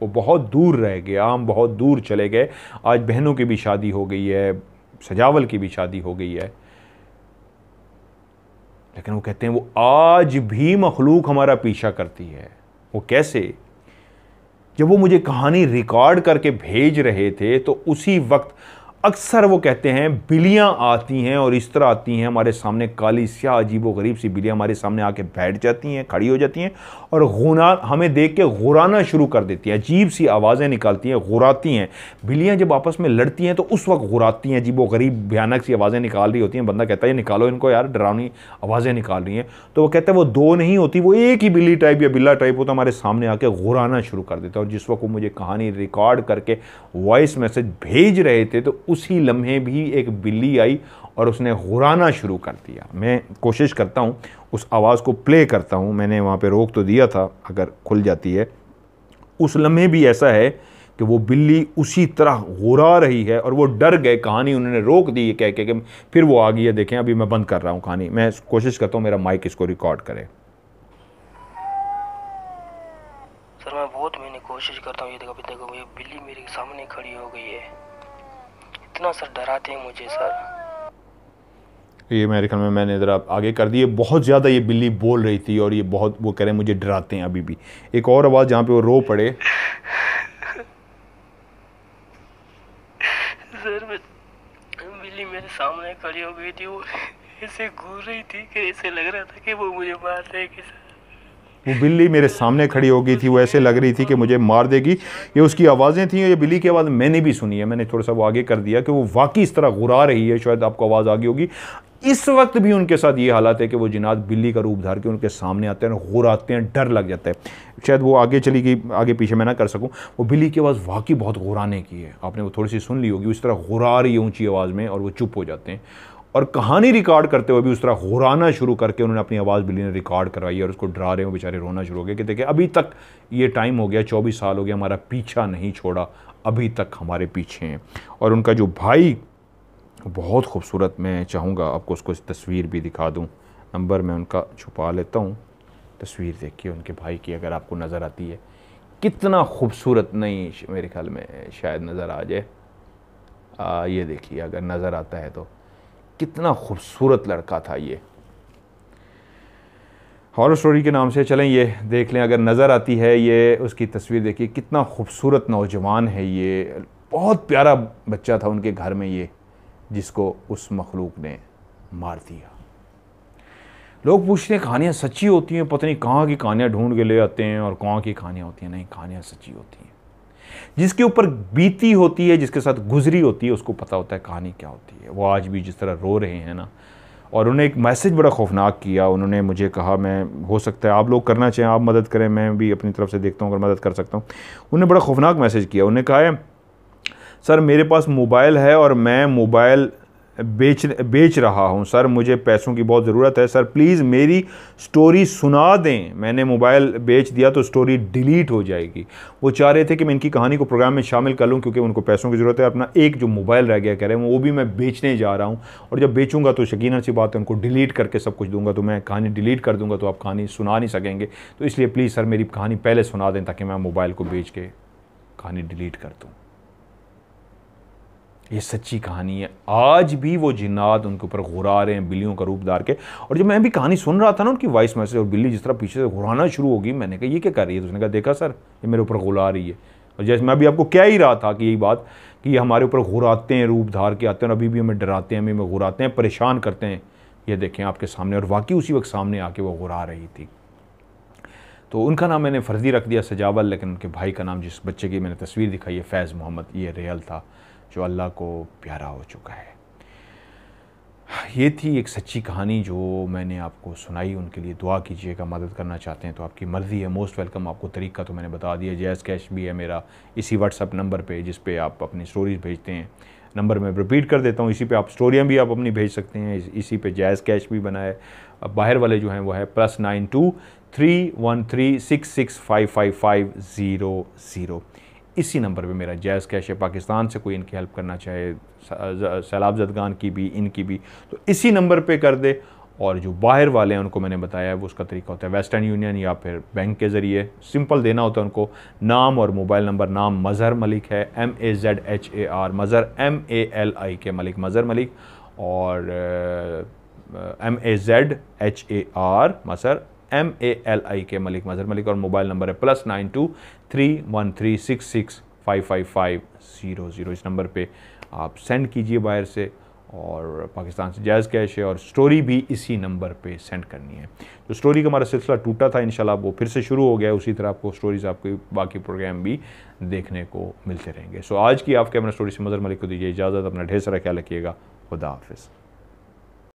वो बहुत दूर रह गए आम बहुत दूर चले गए आज बहनों की भी शादी हो गई है सजावल की भी शादी हो गई है लेकिन वो कहते हैं वो आज भी मखलूक हमारा पीछा करती है वो कैसे जब वो मुझे कहानी रिकॉर्ड करके भेज रहे थे तो उसी वक्त अक्सर वो कहते हैं बिलियाँ आती हैं और इस तरह आती हैं हमारे सामने काली स्याह अजीब गरीब सी बिलियाँ हमारे सामने आके बैठ जाती हैं खड़ी हो जाती हैं और गुना हमें देख के घुराना शुरू कर देती हैं अजीब सी आवाज़ें निकालती हैं घुराती हैं बिलियाँ जब आपस में लड़ती हैं तो उस वक्त घुराती हैं अजीब गरीब भयानक सी आवाज़ें निकाल रही होती हैं बंदा कहता है निकालो इनको यार डरावनी आवाज़ें निकाल रही हैं तो वो कहते हैं वो दो नहीं होती वो एक ही बिल्ली टाइप या बिल्ला टाइप होता तो हमारे सामने आके घुराना शुरू कर देता है और जिस वक्त वो मुझे कहानी रिकॉर्ड करके वॉइस मैसेज भेज रहे थे तो उसी लम्हे भी एक बिल्ली आई और उसने घुराना शुरू कर दिया मैं कोशिश करता हूँ उस आवाज़ को प्ले करता हूँ मैंने वहाँ पे रोक तो दिया था अगर खुल जाती है उस लम्हे भी ऐसा है कि वो बिल्ली उसी तरह घुरा रही है और वो डर गए कहानी उन्होंने रोक दी कह के कि फिर वो आ गई है देखें अभी मैं बंद कर रहा हूँ कहानी मैं कोशिश करता हूँ मेरा माइक इसको रिकॉर्ड करे सर मैं बहुत मैंने कोशिश करता हूँ ये देखो इतना सर डराते हैं मुझे सर ये मेरे ख्याल में मैंने ज़रा आगे कर दी है बहुत ज़्यादा ये बिल्ली बोल रही थी और ये बहुत वो कह रहे हैं मुझे डराते हैं अभी भी एक और आवाज़ जहाँ पे वो रो पड़े सर बिल्ली मेरे सामने खड़ी हो गई थी वो ऐसे घूर रही थी कि ऐसे लग रहा था कि वो मुझे मार रहेगी सर वो बिल्ली मेरे सामने खड़ी हो गई थी वो ऐसे लग रही थी कि मुझे मार देगी ये उसकी आवाज़ें थी ये बिल्ली की आवाज़ मैंने भी सुनी है मैंने थोड़ा सा वो आगे कर दिया कि वो वाकई इस तरह घुरा रही है शायद आपको आवाज़ आगे होगी इस वक्त भी उनके साथ ये हालात है कि वो जिनात बिल्ली का रूप धार के उनके सामने आते हैं घुराते हैं डर लग जाता है शायद वो आगे चली गई आगे पीछे मैं ना कर सकूं वो बिल्ली की आवाज़ वाकई बहुत घुराने की है आपने वो थोड़ी सी सुन ली होगी उस तरह घुरा रही है ऊँची आवाज़ में और वो चुप हो जाते हैं और कहानी रिकॉर्ड करते हुए भी उस तरह घुराना शुरू करके उन्होंने अपनी आवाज़ बिल्ली ने रिकॉर्ड करवाई और उसको डरा रहे हो बेचारे रोना शुरू हो गए कि देखिए अभी तक ये टाइम हो गया चौबीस साल हो गया हमारा पीछा नहीं छोड़ा अभी तक हमारे पीछे हैं और उनका जो भाई बहुत खूबसूरत मैं चाहूँगा आपको उसको तस्वीर भी दिखा दूँ नंबर मैं उनका छुपा लेता हूँ तस्वीर देखिए उनके भाई की अगर आपको नज़र आती है कितना खूबसूरत नहीं मेरे ख्याल में शायद नज़र आ जाए ये देखिए अगर नज़र आता है तो कितना खूबसूरत लड़का था ये हॉर स्टोरी के नाम से चलें ये देख लें अगर नज़र आती है ये उसकी तस्वीर देखिए कितना खूबसूरत नौजवान है ये बहुत प्यारा बच्चा था उनके घर में ये जिसको उस मखलूक ने मार दिया लोग पूछते हैं कहानियाँ सच्ची होती हैं पता नहीं कहाँ की कहानियाँ ढूंढ के ले आते हैं और कहाँ की कहानियाँ होती हैं नहीं कहानियाँ सच्ची होती हैं जिसके ऊपर बीती होती है जिसके साथ गुजरी होती है उसको पता होता है कहानी क्या होती है वो आज भी जिस तरह रो रहे हैं ना और उन्होंने एक मैसेज बड़ा खौफनाक किया उन्होंने मुझे कहा मैं हो सकता है आप लोग करना चाहें आप मदद करें मैं भी अपनी तरफ से देखता हूँ अगर मदद कर सकता हूँ उन्होंने बड़ा खौफनाक मैसेज किया उन्होंने कहा है सर मेरे पास मोबाइल है और मैं मोबाइल बेच बेच रहा हूँ सर मुझे पैसों की बहुत ज़रूरत है सर प्लीज़ मेरी स्टोरी सुना दें मैंने मोबाइल बेच दिया तो स्टोरी डिलीट हो जाएगी वो चाह रहे थे कि मैं इनकी कहानी को प्रोग्राम में शामिल कर लूँ क्योंकि उनको पैसों की ज़रूरत है अपना एक जो मोबाइल रह गया कह रहे हैं वो भी मैं बेचने जा रहा हूँ और जब बेचूँगा तो शकीन सी बात है उनको डिलीट करके सब कुछ दूंगा तो मैं कहानी डिलीट कर दूँगा तो आप कहानी सुना नहीं सकेंगे तो इसलिए प्लीज़ सर मेरी कहानी पहले सुना दें ताकि मैं मोबाइल को बेच के कहानी डिलीट कर दूँ ये सच्ची कहानी है आज भी वो जिन्नात उनके ऊपर घुरा रहे हैं बिल्लियों का रूप धार के और जब मैं भी कहानी सुन रहा था ना उनकी वॉइस मैसेज और बिल्ली जिस तरह पीछे से घुराना शुरू होगी मैंने कहा ये क्या कर रही है तो उसने कहा देखा सर ये मेरे ऊपर घुला रही है और जैसे मैं अभी आपको क्या ही रहा था कि यही बात कि ये हमारे ऊपर घुराते हैं रूप धार के आते हैं और अभी भी हमें डराते हैं हमें घुराते हैं परेशान करते हैं ये देखें आपके सामने और वाकई उसी वक्त सामने आके वो घुरा रही थी तो उनका नाम मैंने फर्जी रख दिया सजावल लेकिन उनके भाई का नाम जिस बच्चे की मैंने तस्वीर दिखाई है फैज़ मोहम्मद ये रियल था जो अल्लाह को प्यारा हो चुका है ये थी एक सच्ची कहानी जो मैंने आपको सुनाई उनके लिए दुआ कीजिएगा मदद करना चाहते हैं तो आपकी मर्ज़ी है मोस्ट वेलकम आपको तरीका तो मैंने बता दिया जैस कैश भी है मेरा इसी व्हाट्सअप नंबर पे जिस पे आप अपनी स्टोरीज भेजते हैं नंबर मैं रिपीट कर देता हूँ इसी पे आप स्टोरियाँ भी आप अपनी भेज सकते हैं इसी पे जैज़ कैश भी बनाए अब बाहर वाले जो हैं वो है plus nine two three one three six six five five five zero zero इसी नंबर पे मेरा जैज़ कैश है पाकिस्तान से कोई इनकी हेल्प करना चाहे सैलाब जदगान की भी इनकी भी तो इसी नंबर पे कर दे और जो बाहर वाले हैं उनको मैंने बताया है वो उसका तरीका होता है वेस्टर्न यूनियन या फिर बैंक के ज़रिए सिंपल देना होता है उनको नाम और मोबाइल नंबर नाम मज़हर मलिक है M A Z H A R Mazhar M A L I K Malik Mazhar Malik और M A Z H A R Mazhar M A L I K Malik Mazhar Malik और मोबाइल नंबर है plus nine two three one three six six five five five zero zero इस number पे आप send कीजिए बाहर से और पाकिस्तान से जायज़ कैश है और स्टोरी भी इसी नंबर पे सेंड करनी है तो स्टोरी का हमारा सिलसिला टूटा था इन वो फिर से शुरू हो गया उसी तरह आपको स्टोरीज आपके बाकी प्रोग्राम भी देखने को मिलते रहेंगे सो आज की आप कैमरा स्टोरी से मज़र मलिक को दीजिए इजाज़त अपना ढेर सारा ख्याल रखिएगा खुदा हाफिज़